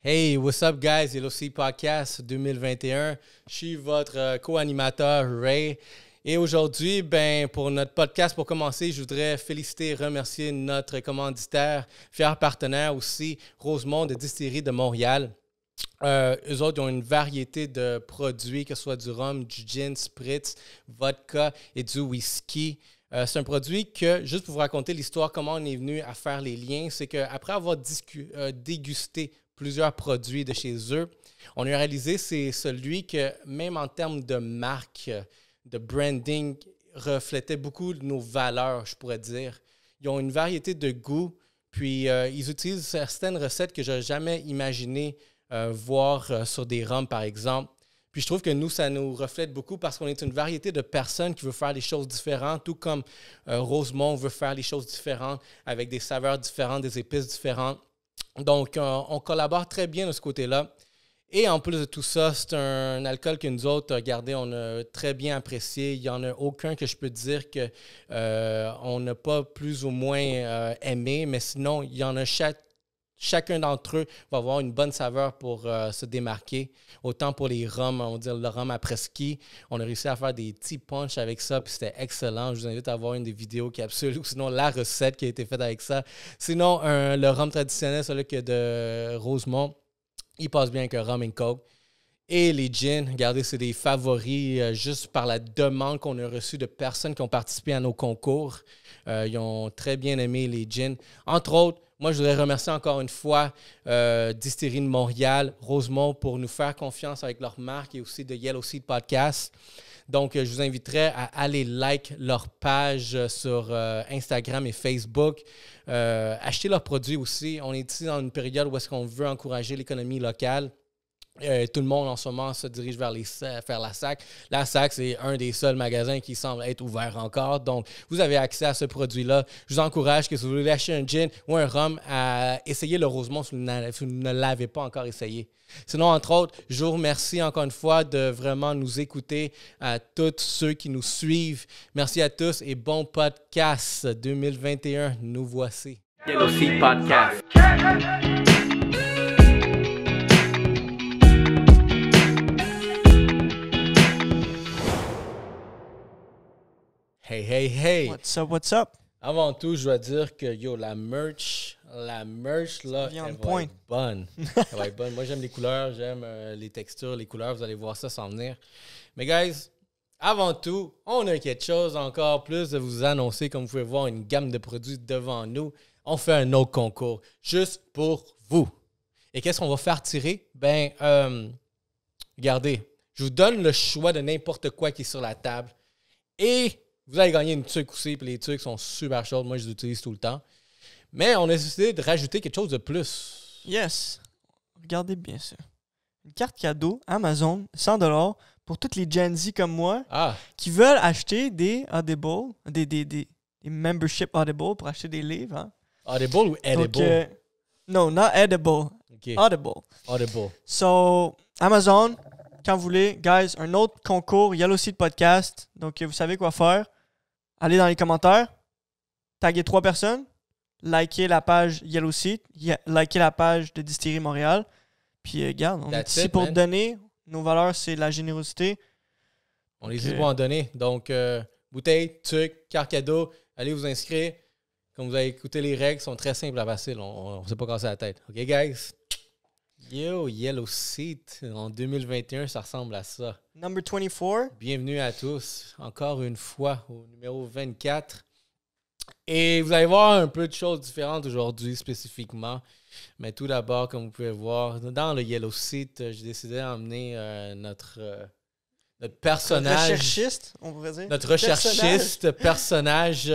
Hey, what's up, guys? aussi Podcast 2021. Je suis votre euh, co-animateur Ray. Et aujourd'hui, ben, pour notre podcast, pour commencer, je voudrais féliciter et remercier notre commanditaire, fier partenaire aussi, Rosemont de Distillerie de Montréal. Euh, eux autres ils ont une variété de produits, que ce soit du rhum, du gin, spritz, vodka et du whisky. Euh, c'est un produit que, juste pour vous raconter l'histoire, comment on est venu à faire les liens, c'est qu'après avoir dégusté plusieurs produits de chez eux. On a réalisé, c'est celui que même en termes de marque, de branding, reflétait beaucoup nos valeurs, je pourrais dire. Ils ont une variété de goûts, puis euh, ils utilisent certaines recettes que j'aurais jamais imaginé euh, voir euh, sur des rums, par exemple. Puis je trouve que nous, ça nous reflète beaucoup parce qu'on est une variété de personnes qui veulent faire des choses différentes, tout comme Rosemont veut faire les choses différentes avec des saveurs différentes, des épices différentes. Donc, euh, on, collabore très bien de ce côté-là. Et en plus de tout ça, c'est un alcool que nous autres, regardez, euh, on a très bien apprécié. Il n'y en a aucun que je peux dire que euh, on n'a pas plus ou moins aimé, mais sinon, il y en a chaque chacun d'entre eux va avoir une bonne saveur pour euh, se démarquer. Autant pour les rums, on va dire le rhum après ski. On a réussi à faire des petits punchs avec ça, puis c'était excellent. Je vous invite à voir une des vidéos capsules ou sinon la recette qui a été faite avec ça. Sinon, le rhum traditionnel, celui que de Rosemont, il passe bien avec Rum and coke. Et les gins, regardez, c'est des favoris euh, juste par la demande qu'on a reçue de personnes qui ont participé à nos concours. Euh, ils ont très bien aimé les gins. Entre autres, moi, je voudrais remercier encore une fois euh, de Montréal, Rosemont, pour nous faire confiance avec leur marque et aussi de Yellow Seed Podcast. Donc, euh, je vous inviterai à aller like leur page euh, sur euh, Instagram et Facebook. Euh, acheter leurs produits aussi. On est ici dans une période où est-ce qu'on veut encourager l'économie locale. Euh, tout le monde en ce moment se dirige vers, les, la SAC. La SAC, c'est un des seuls magasins qui semble être ouvert encore. Donc, vous avez accès à ce produit-là. Je vous encourage que si vous voulez acheter un gin ou un rhum, essayez le Rosemont si vous ne l'avez pas encore essayé. Sinon, entre autres, je vous remercie encore une fois de vraiment nous écouter, à tous ceux qui nous suivent. Merci à tous et bon podcast 2021. Nous voici. Podcast. Hey, hey, hey! What's up, what's up? Avant tout, je dois dire que yo, la merch, la merch là, elle va bonne. elle bonne. Moi, j'aime les couleurs, j'aime euh, les textures, les couleurs. Vous allez voir ça s'en venir. Mais, guys, avant tout, on a quelque chose encore plus de vous annoncer. Comme vous pouvez voir, une gamme de produits devant nous. On fait un autre concours juste pour vous. Et qu'est-ce qu'on va faire tirer? Ben, euh, regardez, je vous donne le choix de n'importe quoi qui est sur la table. Et vous allez gagner une tuque aussi, puis les tuques sont super chaudes. Moi, je les utilise tout le temps. Mais on a décidé de rajouter quelque chose de plus. Yes. Regardez bien ça. Une carte cadeau Amazon, 100 pour toutes les Gen Z comme moi ah. qui veulent acheter des Audible, des, des, des, des membership Audible pour acheter des livres. Hein. Audible ou Edible? Euh, non, not Edible. Audible. Audible. So, Amazon, quand vous voulez, guys, un autre concours, il y a aussi le podcast. Donc, euh, vous savez quoi faire allez dans les commentaires, taguez trois personnes, likez la page Yellow Seat, likez la page de Distillerie Montréal. Puis, euh, garde. regarde, on est ici pour donner. Nos valeurs, c'est la générosité. On les ici pour en donner. Donc, euh, bouteille, truc, carte cadeau, allez vous inscrire. Comme vous avez écouté, les règles sont très simples à faciles, On ne s'est pas cassé la tête. OK, guys? Yo, Yellow Seat, en 2021, ça ressemble à ça. Number 24. Bienvenue à tous, encore une fois, au numéro 24. Et vous allez voir un peu de choses différentes aujourd'hui spécifiquement. Mais tout d'abord, comme vous pouvez voir, dans le Yellow Seat, euh, j'ai décidé d'emmener euh, notre, euh, notre personnage. Notre recherchiste, on pourrait dire. Notre recherchiste, personnage,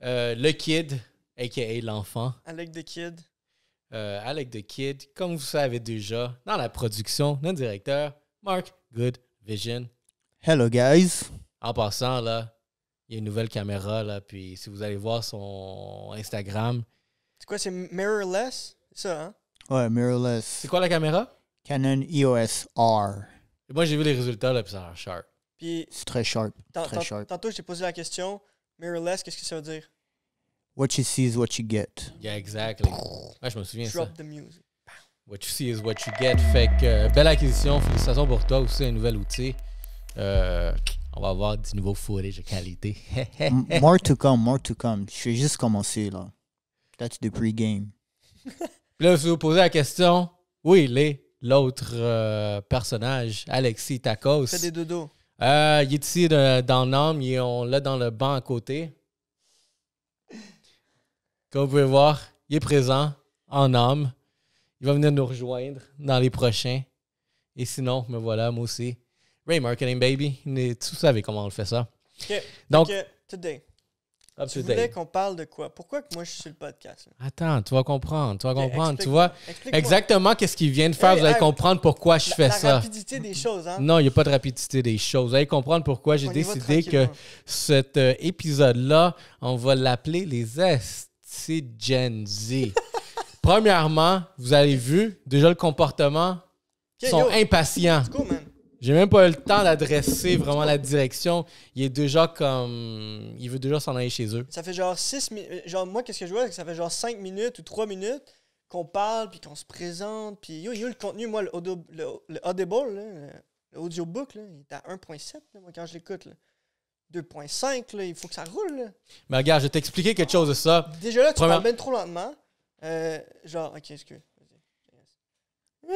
le kid, a.k.a. l'enfant. Alec the Kid. Euh, Avec de the Kid, comme vous savez déjà, dans la production, d'un directeur, Mark Good Vision. Hello, guys. En passant, là, il y a une nouvelle caméra, là, puis si vous allez voir son Instagram. C'est quoi, c'est mirrorless? Ça, hein? Ouais, mirrorless. C'est quoi la caméra? Canon EOS R. moi, j'ai vu les résultats, là, puis ça a l'air sharp. C'est très sharp. Très sharp. Tantôt, j'ai posé la question, mirrorless, qu'est-ce que ça veut dire? What you see is what you get. Yeah, exactly. Ouais, je me souviens Drop the music. What you see is what you get. Fait que euh, belle acquisition. Félicitations pour toi aussi, un nouvel outil. Euh, on va avoir du nouveau footage de qualité. more to come, more to come. Je suis juste commencé là. That's the pre-game. là, si vous poser la question, où il est l'autre euh, personnage, Alexis Tacos? Fait des dodos. il est ici dans dans l'âme, on l'a dans le banc à côté. Comme vous pouvez voir, il est présent en homme. Il va venir nous rejoindre dans les prochains. Et sinon, me voilà, moi aussi. Ray Marketing Baby, vous savez comment on fait ça. Ok, Donc, today. tu voulais qu'on parle de quoi? Pourquoi que moi je suis le podcast? Attends, tu vas comprendre, tu vas comprendre, tu vois exactement qu'est-ce qu'il vient de faire, vous allez comprendre pourquoi je fais ça. La rapidité des choses, hein? Non, il n'y a pas de rapidité des choses. Vous allez comprendre pourquoi j'ai décidé que cet euh, épisode-là, on va l'appeler les est c'est Gen Z. Premièrement, vous avez vu déjà le comportement. Ils sont impatients. J'ai même pas eu le temps d'adresser vraiment la direction. Il est déjà comme. Il veut déjà s'en aller chez eux. Ça fait genre 6 minutes. Euh, genre, moi, qu'est-ce que je vois? ça fait genre 5 minutes ou 3 minutes qu'on parle, puis qu'on se présente. Puis yo, yo, le contenu, moi, le, Audible, audiobook, là, il est à 1.7 moi, quand je l'écoute. 2.5, il faut que ça roule. Mais regarde, je vais t'expliquer quelque chose de ça. Déjà là, tu parles bien trop lentement. Euh, genre, ok, excuse. tu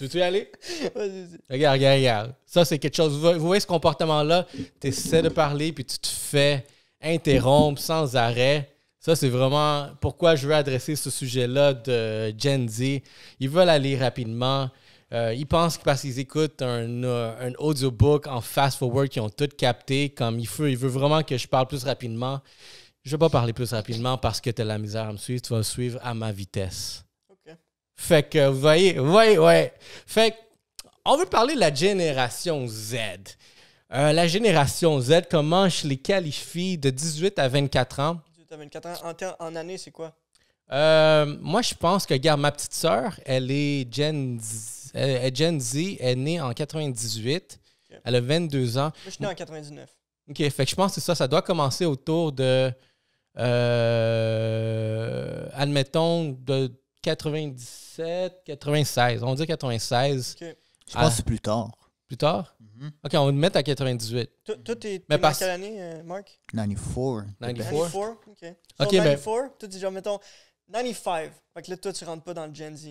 veux-tu y aller? Regarde, regarde, regarde. Ça, c'est quelque chose. Vous voyez ce comportement-là? Tu essaies de parler, puis tu te fais interrompre sans arrêt. Ça, c'est vraiment pourquoi je veux adresser ce sujet-là de Gen Z. Ils veulent aller rapidement. Euh, ils pensent que parce qu'ils écoutent un, euh, audiobook en fast-forward qu'ils ont tout capté, comme il veut, il veut vraiment que je parle plus rapidement. Je ne vais pas parler plus rapidement parce que tu as la misère à me suivre. Tu vas me suivre à ma vitesse. OK. Fait que, vous voyez, oui, ouais. Fait que, on veut parler de la génération Z. Euh, la génération Z, comment je les qualifie de 18 à 24 ans? 18 à 24 ans. En, en année, c'est quoi? moi, je pense que, regarde, ma petite sœur, elle est Gen Z. Gen Z est née en 98. Elle a 22 ans. Moi, je suis née en 99. OK, fait que je pense que ça. Ça doit commencer autour de. Euh, admettons, de 97, 96. On va dire 96. Je pense que c'est plus tard. Plus tard? Mm-hmm. OK, on va le mettre à 98. Toi, t'es né quelle année, euh, Marc? 94. 94? OK. 94, ben- tu dis genre, mettons, 95. Fait que là, toi, tu rentres pas dans le Gen Z.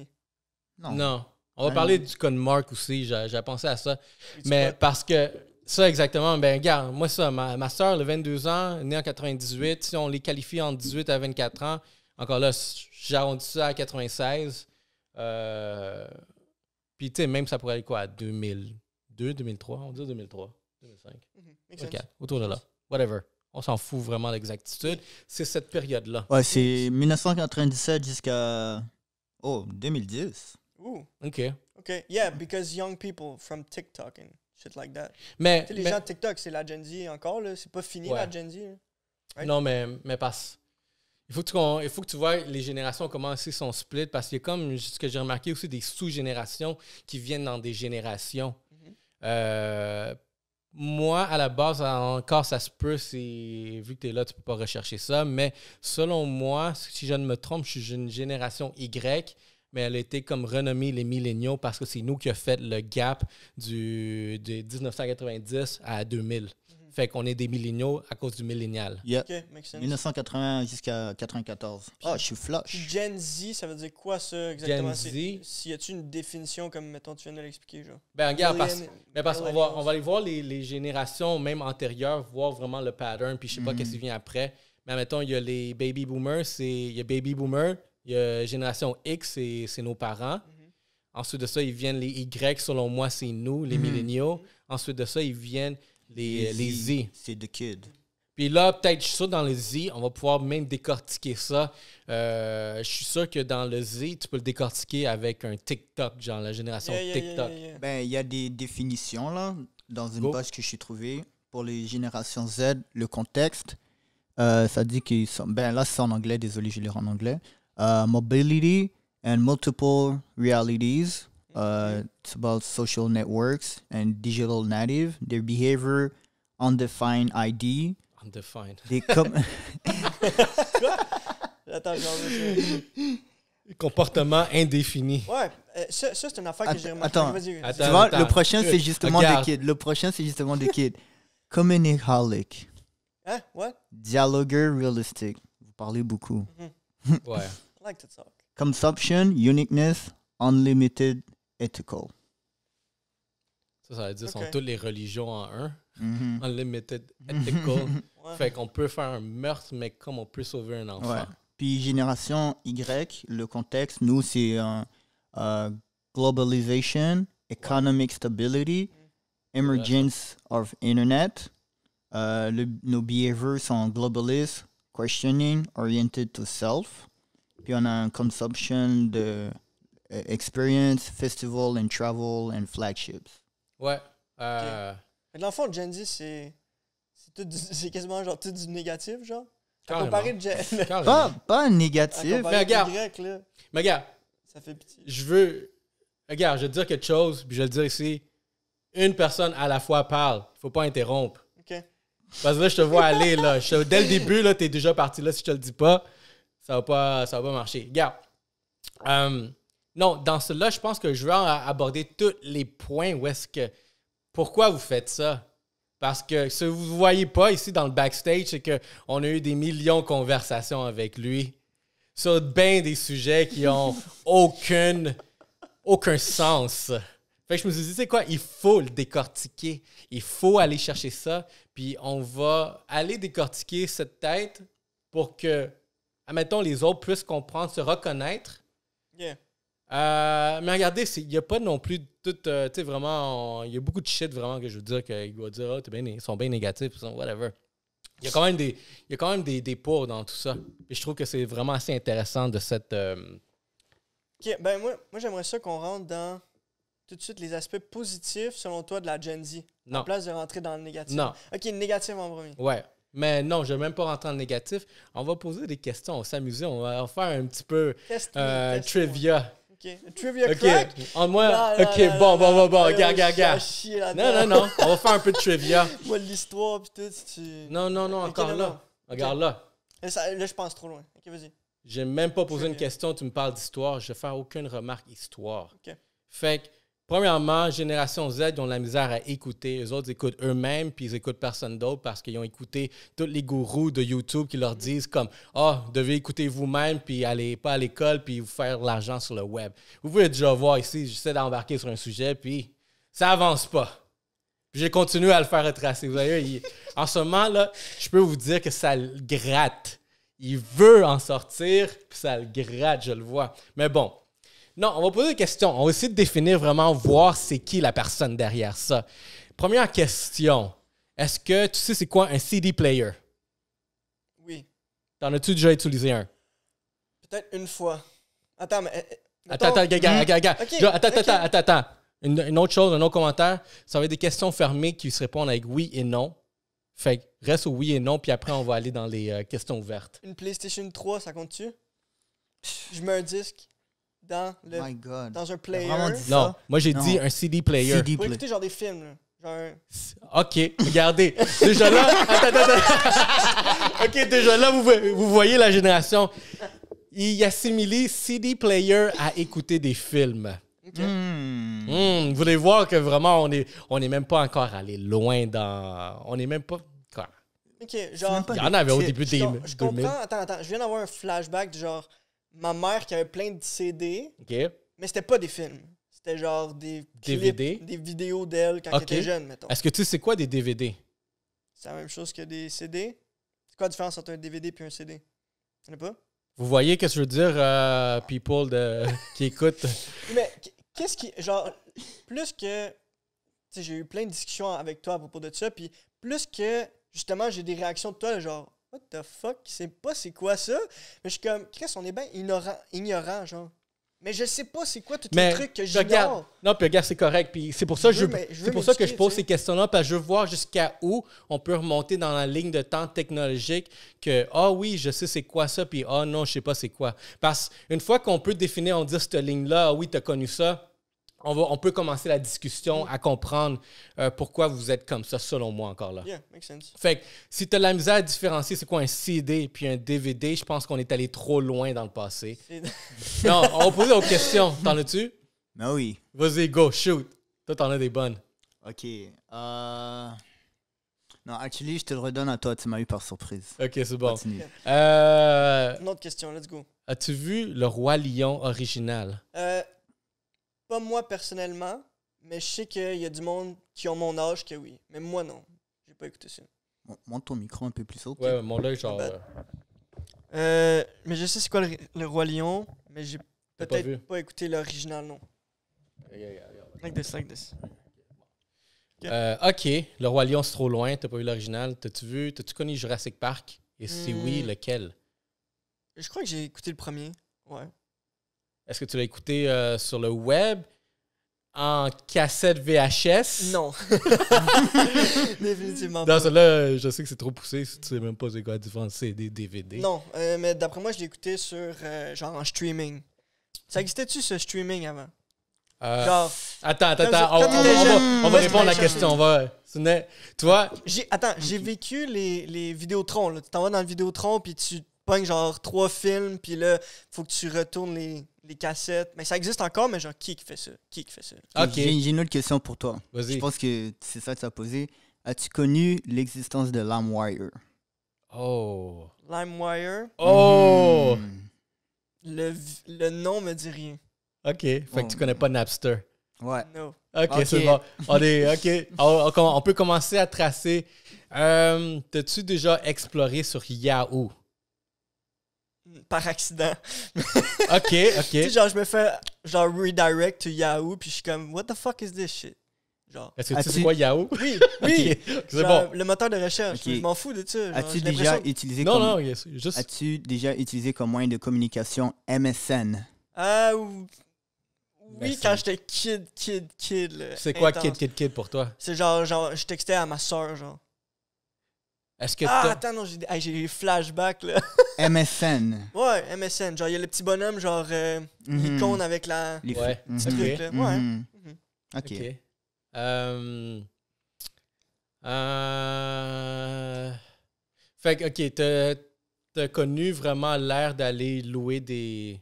Non. Non. On va parler du code Mark aussi, j'ai pensé à ça. Mais parce que ça, exactement. Ben, regarde, moi, ça, ma, soeur, elle 22 ans, née en 98. Si on les qualifie en 18 à 24 ans, encore là, j'arrondis ça à 96. Euh, Puis, tu sais, même ça pourrait aller quoi, à 2002, 2003, on dit 2003, 2005, ok, autour de là. Whatever. On s'en fout vraiment l'exactitude. C'est cette période-là. Ouais, c'est 1997 jusqu'à. Oh, 2010. Ooh. OK. OK. Yeah, because young people from TikTok and shit like that. Mais, les gens de TikTok, c'est la Gen Z encore, là. C'est pas fini, la Gen Z. Non, mais, mais passe. Il faut, que tu, il que vois les générations comment son sont split parce qu'il y a comme ce que j'ai remarqué aussi des sous-générations qui viennent dans des générations. Mm-hmm. Euh, moi, à la base, encore, ça se peut, c'est vu que tu es là, tu peux pas rechercher ça, mais selon moi, si je ne me trompe, je suis une génération Y mais elle a été comme renommée les milléniaux parce que c'est nous qui avons fait le gap du, de 1990 à 2000. Mhm. Fait qu'on est des milléniaux à cause du millénial. 1980 jusqu'à 94. Ah, oh, je suis flush. Gen Z, ça veut dire quoi ça exactement? Gen Z. a t une définition comme, mettons, tu viens de l'expliquer, genre? Ben, regarde, parce, mais qu'on va, on va aller voir les, générations même antérieures, voir vraiment le pattern, puis je sais pas mhm. qu'est-ce qui vient après. Mais mettons, il y a les baby boomers, c'est il y a baby boomers Génération X, c'est nos parents. Mm-hmm. Ensuite de ça, ils viennent les Y, selon moi, c'est nous, les mm-hmm. milléniaux. Mm-hmm. Ensuite de ça, ils viennent les, les, Z. C'est The Kid. Puis là, peut-être, je suis sûr, dans le Z, on va pouvoir même décortiquer ça. Euh, je suis sûr que dans le Z, tu peux le décortiquer avec un TikTok, genre la génération TikTok. ben, il y a des définitions, là, dans une page que j'ai trouvée. Pour les générations Z, le contexte, euh, ça dit qu'ils sont... Ben là, c'est en anglais, désolé, je l'ai en anglais. uh, mobility and multiple realities. Uh, it's about social networks and digital native. Their behavior, undefined ID. Undefined. They come. Comportement indéfini. Ouais, euh, ça, ça c'est une affaire que j'ai remarqué. Attends, vas tu vois, attends. le prochain c'est justement Regarde. des kids. Le prochain c'est justement des kids. Communicaholic. Hein? What? Dialogueur realistic. Vous parlez beaucoup. Mhm. Ouais. Consumption, uniqueness, unlimited, ethical. Ça, veut dire okay. sont toutes les religions en un. Mm-hmm. Unlimited, ethical. Fait qu'on peut faire un meurtre, mais comme on peut sauver un enfant. Puis génération Y, le contexte, nous, c'est globalisation, euh, globalization, economic stability, emergence of internet. Euh, nos behaviors sont globalistes, questioning, oriented to self. Puis on a un consumption de euh, experience, festival and travel and flagships. Ouais. Euh... Mais dans le fond, Gen Z, c'est, quasiment genre tout du négatif, genre. À de Gen... pas, pas négatif. Mais regarde, mais regarde. Ça fait petit. Je veux. Regarde, je vais dire quelque chose, puis je vais le dire ici. Une personne à la fois parle. Il faut pas interrompre. OK. Parce que là, je te vois aller, là. dès le début, là, es déjà parti, là, si je te le dis pas ça va va pas marcher. Regarde. Euh, non, dans cela, je pense que je vais aborder tous les points où est-ce que. Pourquoi vous faites ça? Parce que ce que vous ne voyez pas ici dans le backstage, c'est qu'on a eu des millions de conversations avec lui sur bien des sujets qui ont aucun sens. Fait que je me suis dit, c'est quoi, il faut le décortiquer. Il faut aller chercher ça. Puis on va aller décortiquer cette tête pour que admettons, les autres puissent comprendre, se reconnaître. Yeah. Euh, mais regardez, il n'y a pas non plus tout. Euh, tu sais, vraiment, il y a beaucoup de shit vraiment que je veux dire qu'ils vont dire, oh, ils sont bien négatifs, sont whatever. Il y a quand même des, il quand même des, dans tout ça. Et je trouve que c'est vraiment assez intéressant de cette. Euh, OK, ben moi, moi j'aimerais ça qu'on rentre dans tout de suite les aspects positifs, selon toi, de la Gen Z. Non. En place de rentrer dans le négatif. Non. Ok, le négatif en premier. Ouais. Mais non, je ne vais même pas rentrer en négatif. On va poser des questions, on va s'amuser, on va faire un petit peu euh, trivia. OK. Trivia En moi, ok, bon, bon, bon, bon, regarde, regarde, Non, non, non, on va faire un peu de trivia. moi, l'histoire, puis tout, tu... Non, non, non, encore là. Regarde là. là, je pense trop loin. Ok, vas-y. J'ai même pas posé une question, tu me parles d'histoire, je vais faire aucune remarque histoire. Fait que Premièrement, Génération Z, ils ont la misère à écouter. Les autres écoutent eux-mêmes, puis ils écoutent personne d'autre parce qu'ils ont écouté tous les gourous de YouTube qui leur disent comme « Ah, oh, devez écouter vous-même, puis allez pas à l'école, puis vous faire l'argent sur le web. » Vous pouvez déjà voir ici, j'essaie d'embarquer sur un sujet, puis ça avance pas. J'ai continué à le faire retracer. Vous voyez, en ce moment, là, je peux vous dire que ça le gratte. Il veut en sortir, puis ça le gratte, je le vois. Mais bon, non, on va poser des questions. On va essayer de définir vraiment, voir c'est qui la personne derrière ça. Première question. Est-ce que tu sais c'est quoi un CD player? Oui. T'en as-tu déjà utilisé un? Peut-être une fois. Attends, mais. Attends, attends, attends, attends, attends, attends, Une, autre chose, un autre commentaire, ça va être des questions fermées qui se répondent avec oui et non. Fait reste au oui et non, puis après, on va aller dans les euh, questions ouvertes. Une PlayStation 3, ça compte-tu? Je mets un disque dans le My God. dans un player. Vraiment dit non, ça? moi j'ai dit un CD player. CD Vous écouter genre des films, Genre... OK, regardez. Déjà là, attends, attends, attends. OK, déjà là, vous, vous voyez la génération. Il assimile CD player à écouter des films. Hmm. Hmm, vous voulez voir que vraiment, on est on même pas encore allé loin dans... On n'est même pas... Ok, genre... Il y en avait au début des Je, 2000. comprends. Attends, attends. Je viens d'avoir un flashback du genre ma mère qui avait plein de CD. Mais c'était pas des films. C'était genre des des vidéos d'elle quand elle était jeune, mettons. Est-ce que tu sais quoi des DVD? C'est la même chose que des CD. C'est quoi la différence entre un DVD et un CD? Vous voyez ce que je veux dire, euh, people qui écoutent? Mais qu'est-ce qui. Genre, plus que. Tu sais, j'ai eu plein de discussions avec toi à propos de ça, puis plus que, justement, j'ai des réactions de toi, genre, What the fuck? Je sais pas c'est quoi ça. Mais je suis comme, Chris, on est bien ignorant, genre. Mais je sais pas c'est quoi tout le truc que j'ignore. Non, puis regarde, c'est correct. Puis c'est pour ça, je, c'est pour ça que je pose ces questions-là, parce que je veux voir jusqu'à où on peut remonter dans la ligne de temps technologique que ah oui, je sais c'est quoi ça, puis ah non, je sais pas c'est quoi. Parce qu'une fois qu'on peut définir, on dit cette ligne-là, ah oui, oui, t'as connu ça, on, va, on peut commencer la discussion à comprendre euh, pourquoi vous êtes comme ça, selon moi, encore là. Yeah, makes sense. Fait que si tu as la misère à différencier c'est quoi un CD puis un DVD, je pense qu'on est allé trop loin dans le passé. non, on va poser aux questions. T'en as-tu? Ben oui. Vas-y, go, shoot. Toi, t'en as des bonnes. Ok. Euh... Non, actually, je te le redonne à toi, tu m'as eu par surprise. Ok, c'est bon. Continue. Euh, Une autre question, let's go. As-tu vu le Roi Lion original? Euh, pas moi personnellement, mais je sais qu'il y a du monde qui ont mon âge que oui. Mais moi, non. J'ai pas écouté ça. monte ton micro un peu plus haut. Ouais, mon genre. Ben. Euh, euh, mais je sais c'est quoi le, Roi Lion, mais j'ai peut-être pas, écouté l'original, non. Like this, euh, ok, le Roi Lion, c'est trop loin, t'as pas vu l'original. T'as-tu vu, t'as-tu connu Jurassic Park? Et si hmm. oui, lequel? Je crois que j'ai écouté le premier, ouais. Est-ce que tu l'as écouté euh, sur le web? En cassette VHS? Non. Définitivement pas. Dans là euh, je sais que c'est trop poussé si tu sais même pas c'est quoi différent de CD, DVD. Non, euh, mais d'après moi, je l'ai écouté sur genre en streaming. Ça existait-tu ce streaming avant? Genre, attends, attends, attends. On, va, répondre à la question. On va. Tu vois? Attends, j'ai vécu les, les Vidéotrons. Tu t'en vas dans le Vidéotron, puis tu genre trois films, puis là, faut que tu retournes les, cassettes. Mais ça existe encore, mais genre, qui fait ça? Qui fait ça? Ah, ok. J'ai une autre question pour toi. Je pense que c'est ça que tu as posé. As-tu connu l'existence de LimeWire? Oh. LimeWire? Oh! Mhm. Le, le nom me dit rien. OK. Fait que tu oh. connais pas Napster. Ouais. OK, On, peut commencer à tracer. Euh, T'as-tu déjà exploré sur Yahoo? par accident. ok, ok. genre, je me fais genre redirect to Yahoo, puis je suis comme, what the fuck is this shit? Genre. Est-ce que tu sais quoi, Yahoo? Oui, oui. C'est bon. Le moteur de recherche. Je m'en fous de ça. As-tu déjà utilisé comme... Non, juste... as déjà utilisé comme moyen de communication MSN? Ah, oui, quand j'étais kid, kid, kid. C'est quoi kid, kid, kid pour toi? C'est genre, genre, je textais à ma soeur, genre. Ah, attends, non, j'ai des là. MSN. Ouais, MSN. Genre, il y a le petit bonhomme, genre, l'icône euh, mhm. avec la. Les Ouais. Mhm. truc, là. Ouais. Mhm. OK. Ok. Euh, euh, fait que, ok, t'as- connu vraiment l'air d'aller louer des.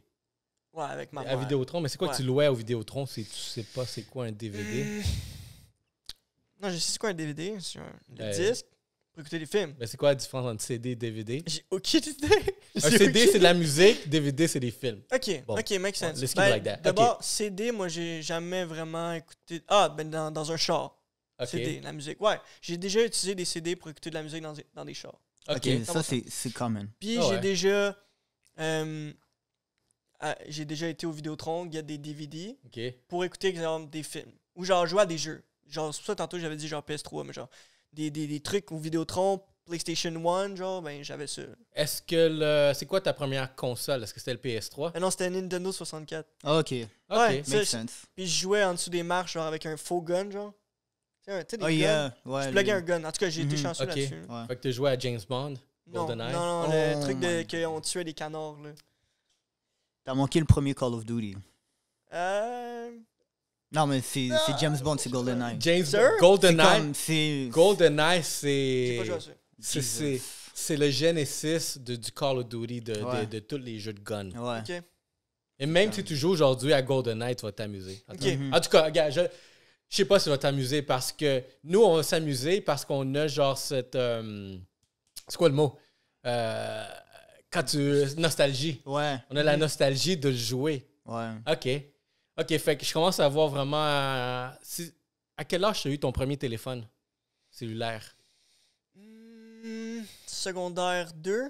Ouais, avec ma À Vidéotron, mais c'est quoi que tu louais au Vidéotron si tu sais pas c'est quoi un DVD? Non, je sais c'est quoi un DVD, c'est un disque écouter des films. Mais c'est quoi la différence entre CD et DVD? Ok, aucune Un CD, c'est de la musique, DVD, c'est des films. OK, OK, make sense. Let's ben, like that. D'abord, CD, moi, j'ai jamais vraiment écouté. Ah, ben dans, dans un char. CD, la musique. Ouais, j'ai déjà utilisé des CD pour écouter de la musique dans, dans des chars. OK, ça, c'est common. Puis ah j'ai déjà. Euh, ah, j'ai déjà été au Vidéotron, il y a des DVD pour écouter exemple, des films. Ou genre jouer à des jeux. Genre, c'est pour ça tantôt j'avais dit genre PS3, mais genre des, des, des trucs au Vidéotron, PlayStation 1, genre, ben j'avais ça. Est-ce que le. C'est quoi ta première console Est-ce que c'était le PS3 ah Non, c'était un Nintendo 64. Ah, ok. Ok, ouais, Puis je jouais en dessous des marches, genre, avec un faux gun, genre. Tu sais, des oh, Yeah. Ouais, je pluguais un gun. En tout cas, j'ai été mhm. chanceux là-dessus. Fait que tu jouais à James Bond Non, non, non oh, le truc de qu'on tuait des canards, là. T'as manqué le premier Call of Duty. Euh. Non, mais c'est James Bond, c'est GoldenEye. James GoldenEye. GoldenEye, c'est. C'est le Genesis de, du Call of Duty, de, de, tous les jeux de gun. Ouais. Et même si tu joues aujourd'hui à GoldenEye, tu vas t'amuser. En tout cas, je, ne sais pas si tu vas t'amuser parce que nous, on va s'amuser parce qu'on a genre cette. Euh, c'est quoi le mot? Euh, quand tu. Nostalgie. Ouais. On a la nostalgie de le jouer. Ouais. OK. OK, fait que je commence à voir vraiment. Euh, à, quel âge tu as eu ton premier téléphone cellulaire? Hmm, secondaire 2.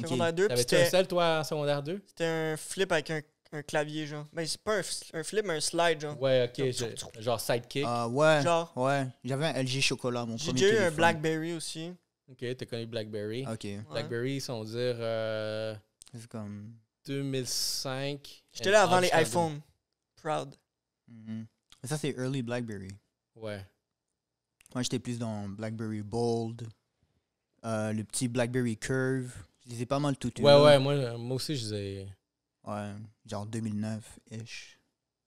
Secondaire okay. 2. T'avais-tu un seul, toi, secondaire 2? C'était un flip avec un, clavier, genre. Ben, c'est pas un, flip, mais un slide, genre. Ouais, ok. genre sidekick. Ah, ouais. Genre. Ouais. J'avais un LG Chocolat, mon premier téléphone. J'ai eu un Blackberry aussi. Ok, t'as connu Blackberry. Ok. Blackberry, ils sont dire. Euh... C'est comme. 2005. J'étais là avant les iPhones. Proud. Mm-hmm. Mais Ça, c'est early BlackBerry. Ouais. Moi, j'étais plus dans BlackBerry Bold, euh, le petit BlackBerry Curve. Je pas mal tout Ouais, ouais, moi, moi aussi, je disais. Ouais, genre 2009-ish.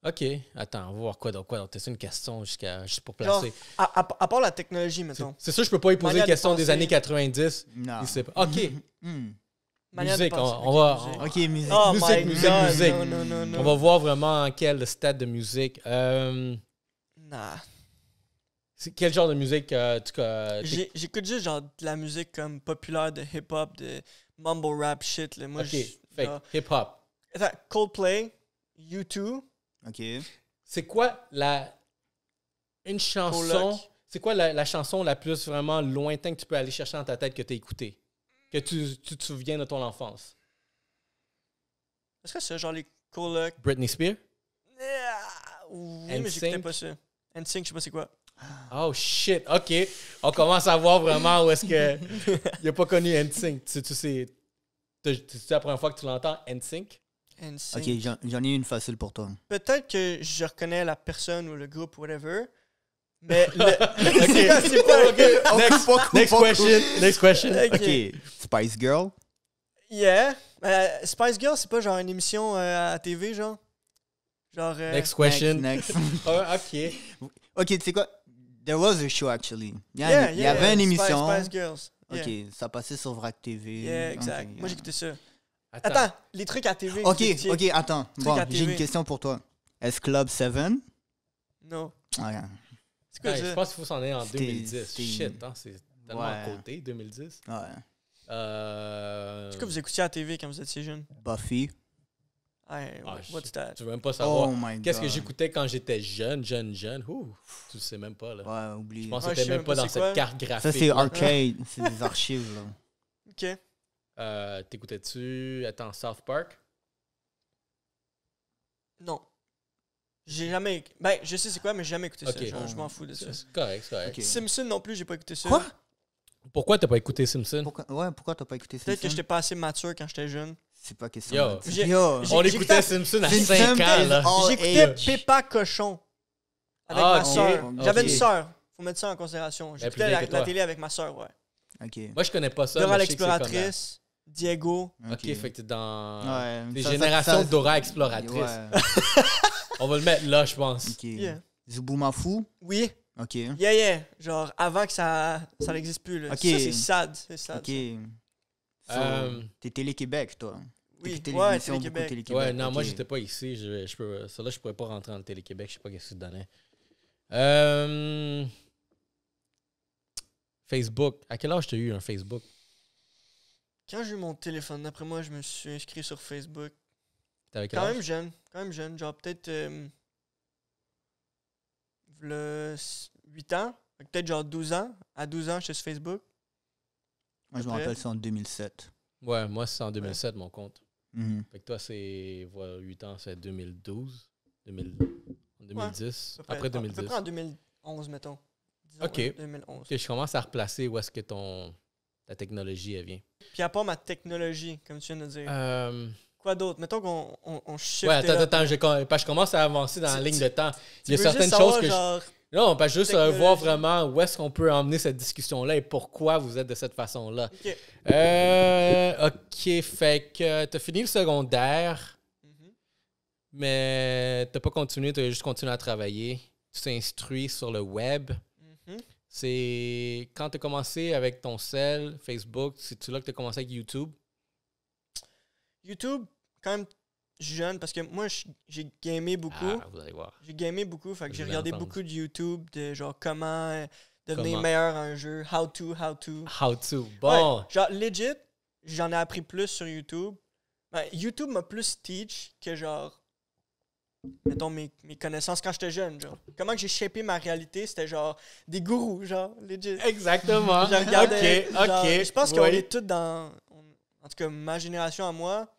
OK. Attends, on va voir quoi donc quoi. Donc C'est une question jusqu'à juste pour placer. Genre, à, part la technologie, mettons. C'est sûr, je peux pas y poser une question des années 90. Non. OK. Hum. musique, on, va. Ok, musique. Oh musique, my musique, On va voir vraiment quel stade de musique. Euh, nah. Quel genre de musique euh, tout cas. J'écoute juste genre de la musique comme populaire de hip-hop, de mumble rap shit. Là. Moi, ok, hip-hop. Coldplay, U2. Ok. C'est quoi la. Une chanson. C'est quoi la, la, chanson la plus vraiment lointaine que tu peux aller chercher dans ta tête que tu as écoutée? que tu, te souviens de ton enfance? Est-ce que c'est genre les colocs? Britney Spears? Yeah, oui, mais mais j'écoutais pas ça. NSYNC, je sais pas c'est quoi. Oh shit, ok. On commence à voir vraiment où est-ce que. Il a pas connu NSYNC. Tu, tu sais. C'est la première fois que tu l'entends, NSYNC? Ok, j'en ai une facile pour toi. Peut-être que je reconnais la personne ou le groupe, whatever, mais le... c'est pas Next, question. Next question. Okay. ok. Spice Girl. Yeah. Euh, Spice Girl, c'est pas genre une émission euh, à TV, genre. Genre. Euh, next question. Next. oh, ok. Ok, tu sais quoi? There was a show actually. Il y, yeah, il y avait une émission. Spice, Girls. Ok, ça passait sur Vrac TV. Yeah, exact. Moi j'écoutais ça. Attends. les trucs à TV. Ok, ok, attends. Bon, j'ai une question pour toi. Est-ce Club 7? Non. Ah, je... pense qu'il faut s'en aller en 2010. Shit, hein, c'est tellement à côté, 2010. Ouais. Euh... Est-ce que vous écoutiez à la TV quand vous étiez jeune? Buffy. Hey, ah, what's that? Tu veux même pas savoir. Oh Qu'est-ce que j'écoutais quand j'étais jeune, jeune, jeune? Ouh, tu sais même pas, là. Ouais, oublie. Je pense que c'était même pas dans cette carte graphique. Ça, c'est arcade. c'est des archives, là. OK. Euh, T'écoutais-tu... Attends, South Park? Non. J'ai jamais. Ben, je sais c'est quoi, mais j'ai jamais écouté ça. je m'en fous de ça. C'est correct, c'est correct. Simpson non plus, j'ai pas écouté ça. Quoi? Pourquoi t'as pas écouté Simpson? Ouais, pourquoi t'as pas écouté Simpson? Peut-être que j'étais pas assez mature quand j'étais jeune. C'est pas question. On écoutait Simpson à 5 ans, J'écoutais Peppa Cochon. Avec ah, ma soeur. J'avais une soeur. Faut mettre ça en considération. Ben, j'écoutais la, la, télé avec ma soeur, ouais. Ok. Moi, je connais pas ça. Dora l'exploratrice. Diego. Ok, fait que t'es dans. des générations Dora exploratrice. On va le mettre là, je pense. Ok. Oui. Ok. Yeah, yeah. Genre, avant que ça, ça n'existe plus. Ça, c'est sad. C'est sad. Ok. Um, t'es Télé-Québec, toi? Oui, télé ouais, Télé-Québec. ouais, non, moi, j'étais pas ici. Je, je ça, là, je pourrais pas rentrer dans le Télé-Québec. Je sais pas qu'est-ce que tu donnais. Um, Facebook. À quel âge t'as eu un Facebook? Quand j'ai eu mon téléphone, après moi, je me suis inscrit sur Facebook quand même jeune. Quand même jeune. Genre peut-être. Euh, le 8 ans. Peut-être genre 12 ans. À 12 ans, chez sur Facebook. Moi, je me rappelle, c'est en 2007. Ouais, moi, c'est en 2007, mon compte. Mm Fait que toi, c'est. Voilà, 8 ans, c'est 2012. 2010. après 2010. Après en 2011, mettons. ok. je commence à replacer où est-ce que ton ta technologie, elle vient. Puis à part ma technologie, comme tu viens de dire. Euh, Quoi d'autre? Mettons qu'on on, on Ouais, attends, attends, je, commence à avancer dans la ligne de temps. Il y a certaines choses que. je, non, pas juste euh, voir vraiment où est-ce qu'on peut emmener cette discussion-là et pourquoi vous êtes de cette façon-là. OK. Euh, OK, fait que t'as fini le secondaire, mm-hmm. mais t'as pas continué, t'as juste continué à travailler. Tu t'instruis sur le web. Mm-hmm. C'est quand t'as commencé avec ton sel, Facebook, c'est-tu là que tu commencé avec YouTube? YouTube, quand même jeune parce que moi j'ai gamé beaucoup. Ah, vous allez voir. J'ai gamé beaucoup, fait que j'ai regardé beaucoup de YouTube de genre comment euh, devenir meilleur à un jeu, how to, how to. How to, bon. genre legit, j'en ai appris plus sur YouTube. Ben, YouTube m'a plus teach que genre mettons mes, connaissances quand j'étais jeune genre comment que j'ai shapé ma réalité c'était genre des gourous genre legit exactement Ok ok je pense qu'on est tous dans en tout cas ma génération à moi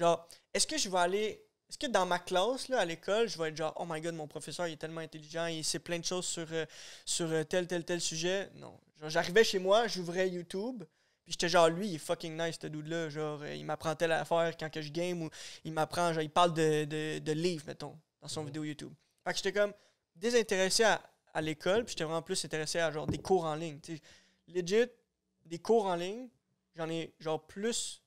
Genre, est-ce que je vais aller. Est-ce que dans ma classe, à l'école, je vais être genre, oh my god, mon professeur, il est tellement intelligent, il sait plein de choses sur, euh, sur euh, tel, tel, tel sujet? Non. Genre, J'arrivais chez moi, j'ouvrais YouTube, puis j'étais genre, lui, il est fucking nice, ce dude-là. Genre, euh, il m'apprend telle affaire quand que je game, ou il m'apprend, genre, il parle de, de, livres, mettons, dans son mhm. vidéo YouTube. Fait que j'étais comme désintéressé à, l'école, puis j'étais vraiment plus intéressé à genre des cours en ligne. T'sais. Legit, des cours en ligne, j'en ai genre plus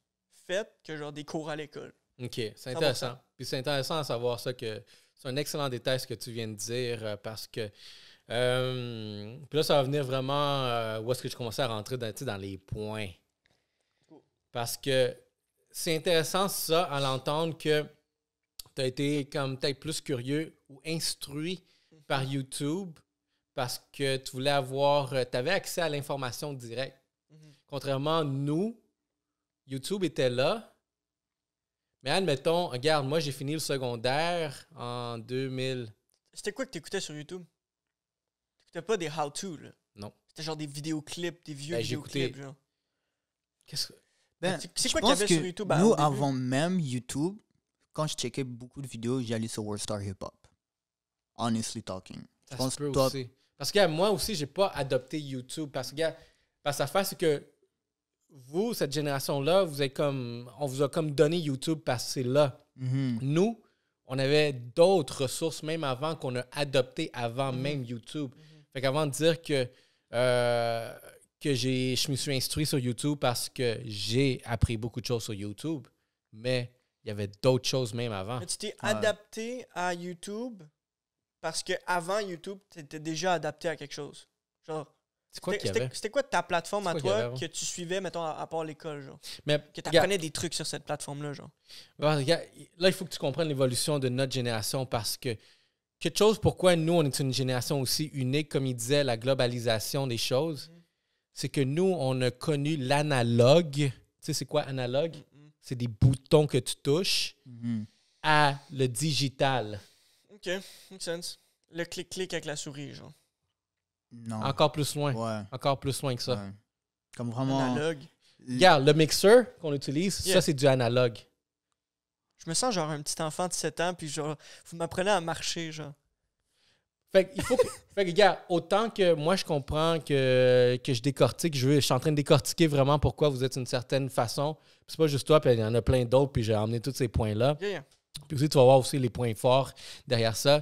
fait que genre des cours à l'école. OK, c'est intéressant. Puis c'est intéressant à savoir ça que c'est un excellent détail ce que tu viens de dire euh, parce que euh, puis là, ça va venir vraiment euh, où est-ce que je commençais à rentrer dans, les points. Parce que c'est intéressant ça à l'entendre que tu as été comme peut-être plus curieux ou instruit par mhm. YouTube parce que tu voulais avoir, tu avais accès à l'information directe. Mhm. Contrairement à nous, YouTube était là. Mais admettons, regarde, moi j'ai fini le secondaire en 2000. C'était quoi que tu écoutais sur YouTube? T'écoutais pas des how-to, là? Non. C'était genre des vidéoclips, des vieux ben, vidéoclips, genre. Qu'est-ce que... Ben, ben c'est quoi qu'il y avait sur YouTube? Nous, avant même YouTube, quand je checkais beaucoup de vidéos, j'allais sur World Star Hip Hop. Honestly talking. Ça je pense aussi. Parce que moi aussi, j'ai pas adopté YouTube. Parce que, parce que ça fait, c'est que vous, cette génération-là, vous êtes comme, on vous a comme donné YouTube parce que c'est là. Mhm. Nous, on avait d'autres ressources même avant qu'on a adopté avant mhm. même YouTube. Mhm. Fait qu'avant de dire que euh, que je me suis instruit sur YouTube parce que j'ai appris beaucoup de choses sur YouTube, mais il y avait d'autres choses même avant. tu t'es adapté à YouTube parce que avant YouTube, tu étais déjà adapté à quelque chose. Genre, c'était quoi ta plateforme à toi que tu suivais, mettons, à, part l'école, genre? Mais, que tu apprenais des trucs sur cette plateforme-là, genre? là, il faut que tu comprennes l'évolution de notre génération parce que quelque chose pourquoi nous, on est une génération aussi unique, comme il disait, la globalisation des choses, mm-hmm. c'est que nous, on a connu l'analogue. Tu sais, c'est quoi analogue? Mm-hmm. C'est des boutons que tu touches mm-hmm. à le digital. OK, makes sense. Le clic-clic avec la souris, genre. Encore plus loin. Encore plus loin que ça. Comme vraiment. Analogue. Regarde, le mixeur qu'on utilise, ça, c'est du analogue. Je me sens genre un petit enfant de 7 ans, puis genre, vous m'apprenez à marcher, genre. Fait qu'il faut que, fait que, regarde, autant que moi, je comprends que, que je décortique, je, suis en train de décortiquer vraiment pourquoi vous êtes d'une certaine façon. C'est pas juste toi, puis il y en a plein d'autres, puis j'ai emmené tous ces points-là. Puis aussi, tu vas voir aussi les points forts derrière ça.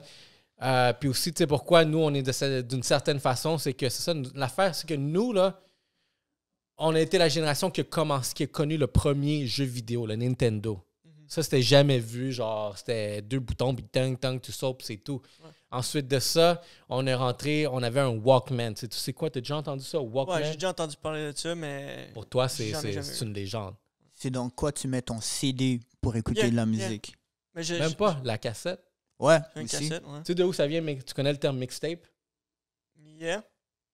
Euh, puis aussi, tu sais, pourquoi nous, on est d'une certaine façon, c'est que c'est ça, l'affaire, c'est que nous, là, on a été la génération qui a, qui a connu le premier jeu vidéo, le Nintendo. Mm-hmm. Ça, c'était jamais vu. Genre, c'était deux boutons, puis tang, tang, tu sautes, c'est tout. Ensuite de ça, on est rentré, on avait un Walkman. Tu sais, quoi, t'as déjà entendu ça, Walkman? Ouais, j'ai déjà entendu parler de ça, mais. Pour toi, c'est une légende. C'est dans quoi tu mets ton CD pour écouter de la musique? Mais Même pas, la cassette. Ouais, cassette, ouais. Tu sais de où ça vient, mais tu connais le terme mixtape? Yeah.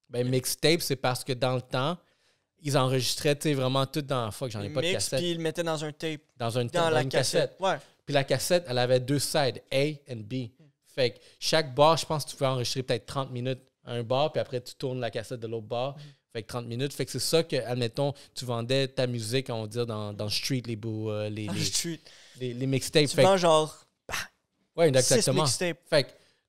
Ben, mixtape, c'est parce que dans le temps, ils enregistraient, vraiment tout dans. que j'en ai pas de cassette. Puis ils le mettaient dans un tape. Dans, un dans, la une cassette. Ouais. Puis la cassette, elle avait deux sides, A et B. Fait que chaque bar, je pense que tu pouvais enregistrer peut-être 30 minutes un bar, puis après tu tournes la cassette de l'autre bar. Mm-hmm. Fait que 30 minutes. Fait que c'est ça que, admettons, tu vendais ta musique, on va dire, dans, dans Street, les bouts, euh, les, les, mixtapes. Tu genre oui, exactement.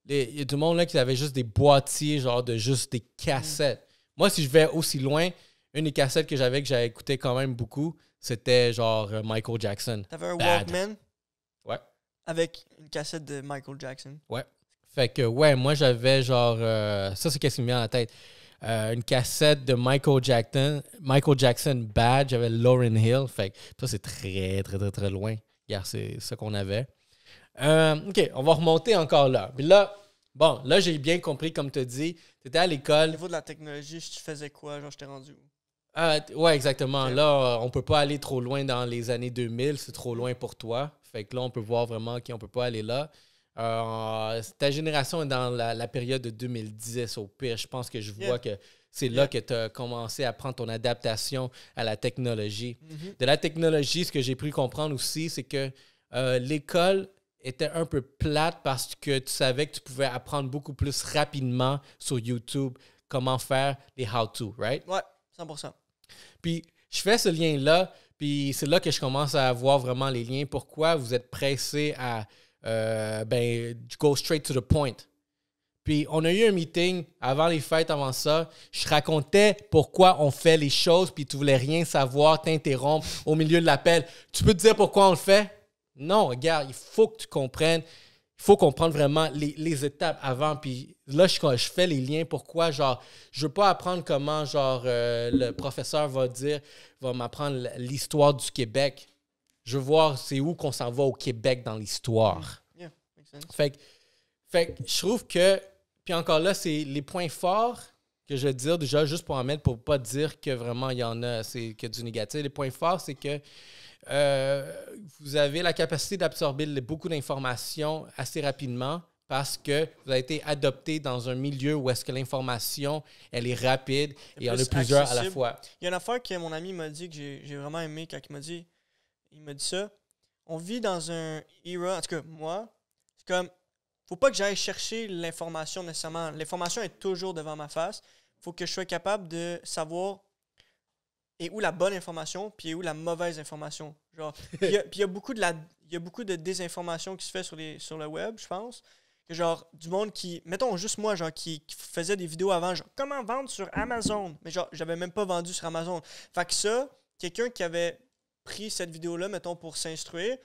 il y a du monde là qui avait juste des boîtiers, genre de juste des cassettes. Moi, si je vais aussi loin, une des cassettes que j'avais, que j'avais écouté quand même beaucoup, c'était genre euh, Michael Jackson. T'avais un Ouais. Avec une cassette de Michael Jackson? Ouais. Fait que, ouais, moi, j'avais genre. Euh, ça, c'est qu'est-ce qui me vient la tête. Euh, une cassette de Michael Jackson, Michael Jackson Bad, j'avais Lauren Hill. Fait que ça, c'est très, très, très, très loin. Hier, c'est ça qu'on avait. Euh, OK, on va remonter encore là. Mais là, bon, là, j'ai bien compris, comme tu dis, tu étais à l'école. Au niveau de la technologie, tu faisais quoi? Genre, je t'ai rendu où? Euh, ouais, exactement. Là, on peut pas aller trop loin dans les années 2000, c'est trop loin pour toi. Fait que là, on peut voir vraiment qu'on peut pas aller là. Euh, ta génération est dans la, période de 2010 au pire. Je pense que je vois que c'est là que tu as commencé à prendre ton adaptation à la technologie. Mm-hmm. De la technologie, ce que j'ai pu comprendre aussi, c'est que euh, l'école était un peu plate parce que tu savais que tu pouvais apprendre beaucoup plus rapidement sur YouTube comment faire les how-to, right? Ouais, 100%. Puis je fais ce lien-là, puis c'est là que je commence à avoir vraiment les liens. Pourquoi vous êtes pressé à euh, ben, go straight to the point? Puis on a eu un meeting avant les fêtes, avant ça. Je racontais pourquoi on fait les choses, puis tu voulais rien savoir, t'interrompre au milieu de l'appel. Tu peux te dire pourquoi on le fait? Non, regarde, il faut que tu comprennes. Il faut comprendre vraiment les, étapes avant. Puis là, je, fais les liens. Pourquoi, genre, je veux pas apprendre comment, genre, euh, le professeur va dire, va m'apprendre l'histoire du Québec. Je veux voir c'est où qu'on s'en va au Québec dans l'histoire. Yeah, Fait, fait que je trouve que, puis encore là, c'est les points forts que je veux dire déjà, juste pour en mettre, pour pas dire que vraiment il y en a, c'est que du négatif. Les points forts, c'est que euh, vous avez la capacité d'absorber beaucoup d'informations assez rapidement parce que vous avez été adopté dans un milieu où est-ce que l'information, elle est rapide et il y en a plusieurs à la fois. Il y a une affaire que mon ami m'a dit que j'ai vraiment aimé quand il m'a dit, il dit ça. On vit dans un era, en tout cas moi, c'est comme, faut pas que j'aille chercher l'information nécessairement. L'information est toujours devant ma face. faut que je sois capable de savoir et où la bonne information, puis où la mauvaise information. Genre, puis il y, a beaucoup de y beaucoup de désinformation qui se fait sur les, sur le web, je pense. genre du monde qui, mettons juste moi, genre qui, faisait des vidéos avant, genre comment vendre sur Amazon, mais genre j'avais même pas vendu sur Amazon. Fait que ça, quelqu'un qui avait pris cette vidéo-là, mettons pour s'instruire,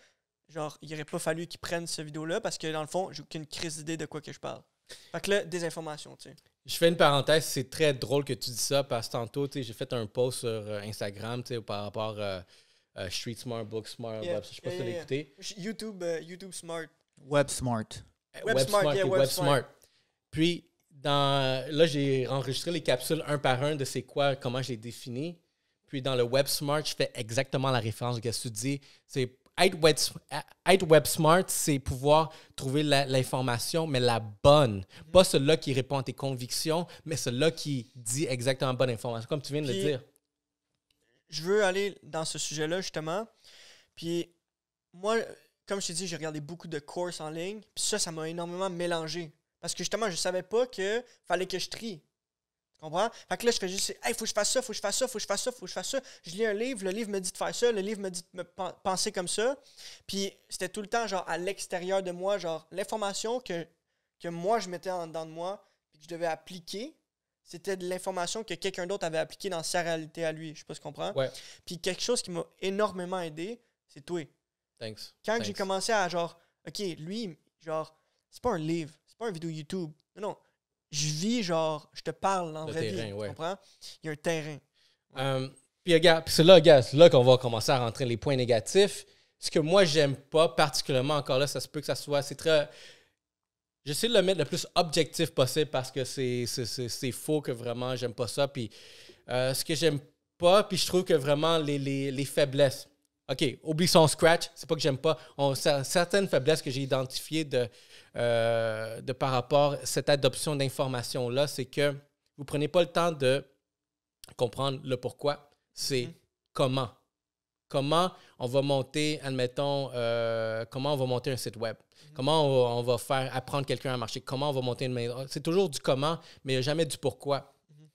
genre il aurait pas fallu qu'il prenne cette vidéo-là parce que dans le fond j'ai aucune crise d'idée de quoi que je parle. Fait que là, des informations, tu sais. Je fais une parenthèse, c'est très drôle que tu dis ça parce que tantôt, tu sais, j'ai fait un post sur euh, Instagram, tu sais, par rapport à euh, euh, Street Smart, Book Smart, Web. Je sais pas si tu l'as écouté. YouTube, YouTube Smart. Web Smart. Web, Smart, Web, Smart. Puis, dans, là, j'ai enregistré les capsules un par un de c'est quoi, comment je les définis. Puis, dans le Web Smart, je fais exactement la référence que tu dis. C'est être web, smart, c'est pouvoir trouver l'information, mais la bonne. Pas celle-là qui répond à tes convictions, mais celle-là qui dit exactement la bonne information, comme tu viens de le dire. Je veux aller dans ce sujet-là, justement. Puis, moi, comme je t'ai dit, j'ai regardé beaucoup de courses en ligne. Puis ça, ça m'a énormément mélangé. Parce que justement, je ne savais pas qu'il fallait que je trie comprends? Fait que là, je fais juste, hey, faut que je fasse ça, faut que je fasse ça, faut que je fasse ça, faut que je fasse ça. Je lis un livre, le livre me dit de faire ça, le livre me dit de me penser comme ça. Puis c'était tout le temps, genre, à l'extérieur de moi, genre, l'information que, que moi, je mettais en dedans de moi, puis que je devais appliquer, c'était de l'information que quelqu'un d'autre avait appliquée dans sa réalité à lui. Je sais pas si tu comprends. Puis quelque chose qui m'a énormément aidé, c'est toi. Thanks. Quand j'ai commencé à, genre, OK, lui, genre, c'est pas un livre, c'est pas une vidéo YouTube. non, je vis genre, je te parle en vrai vie, tu comprends? Il y a un terrain. Euh, puis regarde, c'est là, c'est là qu'on va commencer à rentrer les points négatifs. Ce que moi, j'aime pas particulièrement, encore là, ça se peut que ça soit, c'est très... J'essaie de le mettre le plus objectif possible parce que c'est faux que vraiment, j'aime pas ça. Puis euh, ce que j'aime pas, puis je trouve que vraiment les, les, les faiblesses OK, oublie son scratch, c'est pas que j'aime pas. certaines faiblesses que j'ai identifiées de, euh, de par rapport à cette adoption d'informations-là, c'est que vous ne prenez pas le temps de comprendre le pourquoi, c'est mhm. comment. Comment on va monter, admettons, euh, comment on va monter un site web, mhm. comment on va, faire apprendre quelqu'un à marcher, comment on va monter une maison. C'est toujours du comment, mais jamais du pourquoi. Mhm.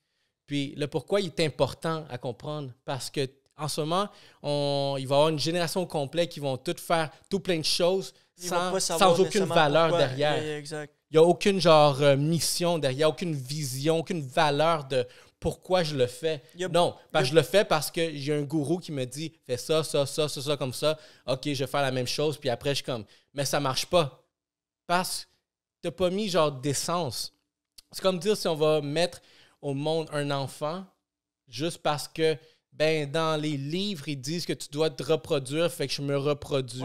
Puis le pourquoi il est important à comprendre parce que en ce moment, il va y avoir une génération complète qui vont toutes faire tout plein de choses sans, sans, aucune valeur derrière. il n'y a aucune genre euh, mission derrière, aucune vision, aucune valeur de pourquoi je le fais. Non, je le fais parce que j'ai un gourou qui me dit fais ça, ça, ça, ça, ça, comme ça. OK, je vais faire la même chose. Puis après, je suis comme, mais ça marche pas. Parce que tu n'as pas mis genre d'essence. C'est comme dire si on va mettre au monde un enfant juste parce que ben, dans les livres, ils disent que tu dois te reproduire, fait que je me reproduis.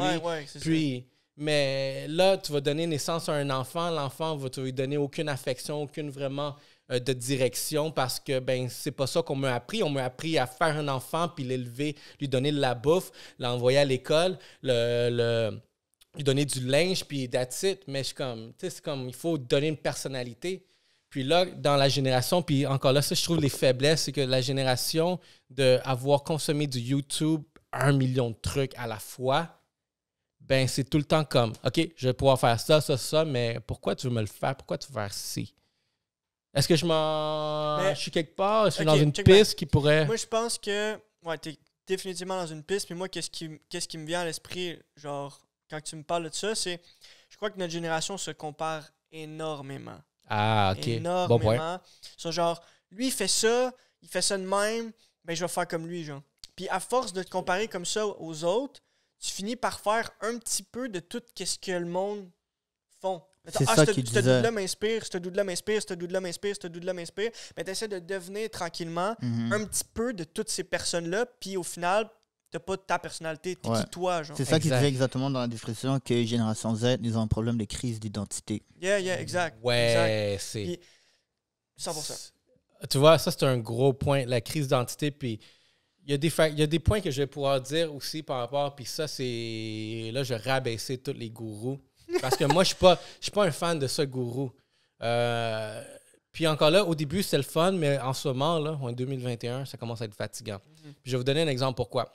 puis, mais là, tu vas donner naissance à un enfant, l'enfant va te lui donner aucune affection, aucune vraiment euh, de direction parce que ben c'est pas ça qu'on m'a appris. On m'a appris à faire un enfant puis l'élever, lui donner de la bouffe, l'envoyer à l'école, lui donner du linge puis that's it. Mais je comme, tu sais, c'est comme il faut donner une personnalité. Puis là, dans la génération, puis encore là, ça, je trouve les faiblesses, c'est que la génération d'avoir consommé du YouTube un million de trucs à la fois, ben c'est tout le temps comme, OK, je vais pouvoir faire ça, ça, ça, mais pourquoi tu veux me le faire? Pourquoi tu veux faire ci? Est-ce que je m'en. Je suis quelque part? Je suis dans une piste qui pourrait. Moi, je pense que. Ouais, t'es définitivement dans une piste, mais moi, qu'est-ce qui, qu'est-ce qui me vient à l'esprit, genre, quand tu me parles de ça, c'est. Je crois que notre génération se compare énormément. Ah, OK. Énormément. Bon point. genre, lui, il fait ça, il fait ça de même, mais ben, je vais faire comme lui, genre. Puis à force de te comparer comme ça aux autres, tu finis par faire un petit peu de tout ce que le monde font. C'est ah, ça qui disait. Ce doute-là m'inspire, ce doute-là m'inspire, ce doute-là m'inspire, ce doute-là m'inspire. Mais ben, tu essaies de devenir tranquillement mm-hmm. un petit peu de toutes ces personnes-là. Puis au final, t'as pas ta personnalité, t'es qui toi, C'est ça qui disait exactement dans la description que Génération Z, ils ont un problème de crise d'identité. Yeah, yeah, exact. Ouais, c'est... Tu vois, ça, c'est un gros point, la crise d'identité, puis... Il y, a des y a des points que je vais pouvoir dire aussi par rapport, puis ça, c'est... Là, je rabaissais tous les gourous. Parce que moi, je ne suis pas un fan de ce gourou. Euh, puis encore là, au début, c'est le fun, mais en ce moment, là, en 2021, ça commence à être fatigant. Mm-hmm. je vais vous donner un exemple pourquoi.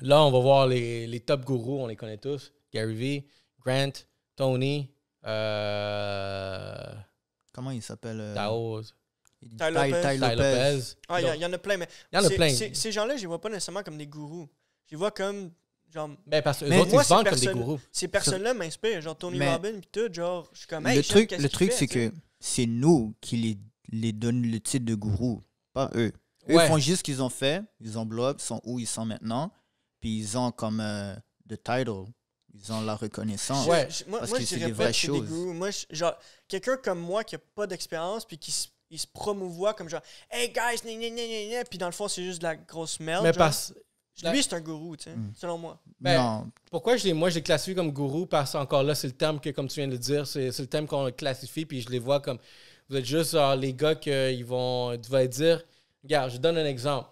Là, on va voir les, les top gourous, on les connaît tous. Gary Vee, Grant, Tony. Euh... Comment il s'appelle euh... Taos. Lopez. Ah, il y, en a plein, mais y en a plein. ces gens-là, je les vois pas nécessairement comme des gourous. Je les vois comme Genre, ben parce que eux autres, ils se vendent comme des gourous. Ces personnes-là m'inspirent, genre Tony Robbins puis tout, genre, je suis comme, le truc, le truc, c'est que c'est nous qui les, les donnent le titre de gourou, pas eux. Eux font juste ce qu'ils ont fait, ils ont ils sont où ils sont maintenant, puis ils ont comme de euh, title. Ils ont la reconnaissance. Ouais, parce moi, que c'est des vraies choses. moi, genre, quelqu'un comme moi qui n'a pas d'expérience puis qui il se promouvoit comme genre Hey guys, puis dans le fond, c'est juste de la grosse merde. Mais parce. Lui, c'est un gourou, tu sais, mm. selon moi. non. Pourquoi je moi, je l'ai classifié comme gourou parce encore là, c'est le terme que, comme tu viens de dire, c'est le terme qu'on classifie, puis je les vois comme. Vous êtes juste les gars ils vont, dire. Regarde, je donne un exemple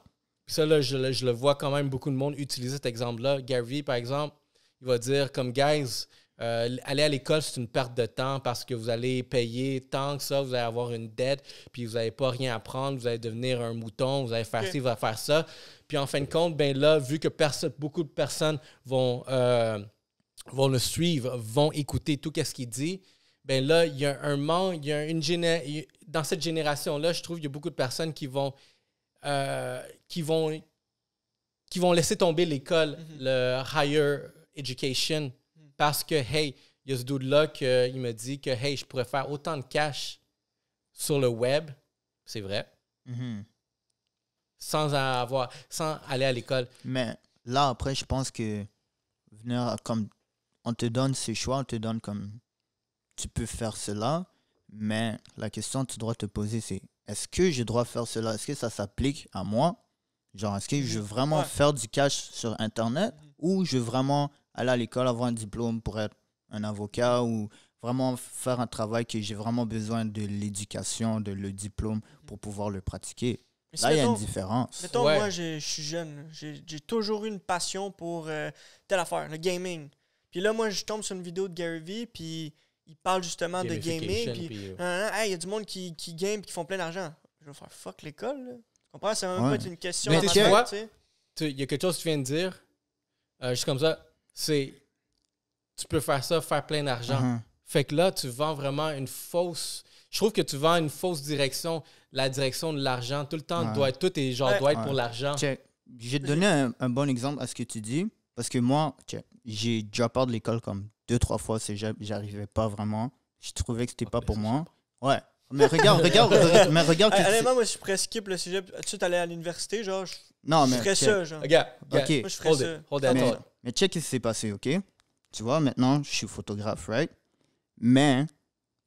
ça, je, le vois quand même beaucoup de monde utiliser cet exemple-là. Gary, par exemple, il va dire comme guys, euh, aller à l'école, c'est une perte de temps parce que vous allez payer tant que ça, vous allez avoir une dette, puis vous n'allez pas rien apprendre, vous allez devenir un mouton, vous allez faire ci, vous allez faire ça. Puis en fin de compte, ben là, vu que beaucoup de personnes vont, euh, vont le suivre, vont écouter tout ce qu'il dit, ben là, il y a un manque, il y a une géné dans cette génération-là, je trouve qu'il y a beaucoup de personnes qui vont euh, qui, vont, qui vont laisser tomber l'école, mhm. le higher education, mhm. parce que, hey, il y a ce dude-là qui me dit que, hey, je pourrais faire autant de cash sur le web, c'est vrai, mhm. sans, avoir, sans aller à l'école. Mais là, après, je pense que venir comme on te donne ce choix, on te donne comme tu peux faire cela, mais la question que tu dois te poser, c'est est-ce que j'ai droit dois faire cela Est-ce que ça s'applique à moi Genre, est-ce que je veux vraiment faire du cash sur Internet mhm. ou je veux vraiment aller à l'école, avoir un diplôme pour être un avocat ou vraiment faire un travail que j'ai vraiment besoin de l'éducation, de le diplôme mhm. pour pouvoir le pratiquer Là, il y a une différence. Mettons, moi, je, suis jeune. J'ai toujours eu une passion pour euh, telle affaire, le gaming. Puis là, moi, je tombe sur une vidéo de Gary Vee, puis ils parlent justement de gaming. Puis, euh, ah, ah, il y a du monde qui, qui game qui font plein d'argent. Je vais faire fuck l'école. Tu comprends? va même pas être une question. Mais il y a quelque chose que tu viens de dire, euh, juste comme ça, c'est tu peux faire ça, faire plein d'argent. Uh-huh. Fait que là, tu vends vraiment une fausse. Je trouve que tu vends une fausse direction, la direction de l'argent. Tout le temps, doit être, tout est genre doit être pour l'argent. Je J'ai donné un, un, bon exemple à ce que tu dis, parce que moi, j'ai déjà peur de l'école comme deux, trois fois, j'arrivais pas vraiment. Je trouvais que c'était ah, pas pour moi. Ouais. Mais regarde, regarde, regarde, mais regarde. Allez, moi, je ferais skip le sujet. Tu es allé à l'université, genre. non, mais. Je ferais ça, genre. Regarde, Moi, je ferais ça. Mais, mais check ce qui s'est passé, OK? Tu vois, maintenant, je suis photographe, right? Mais,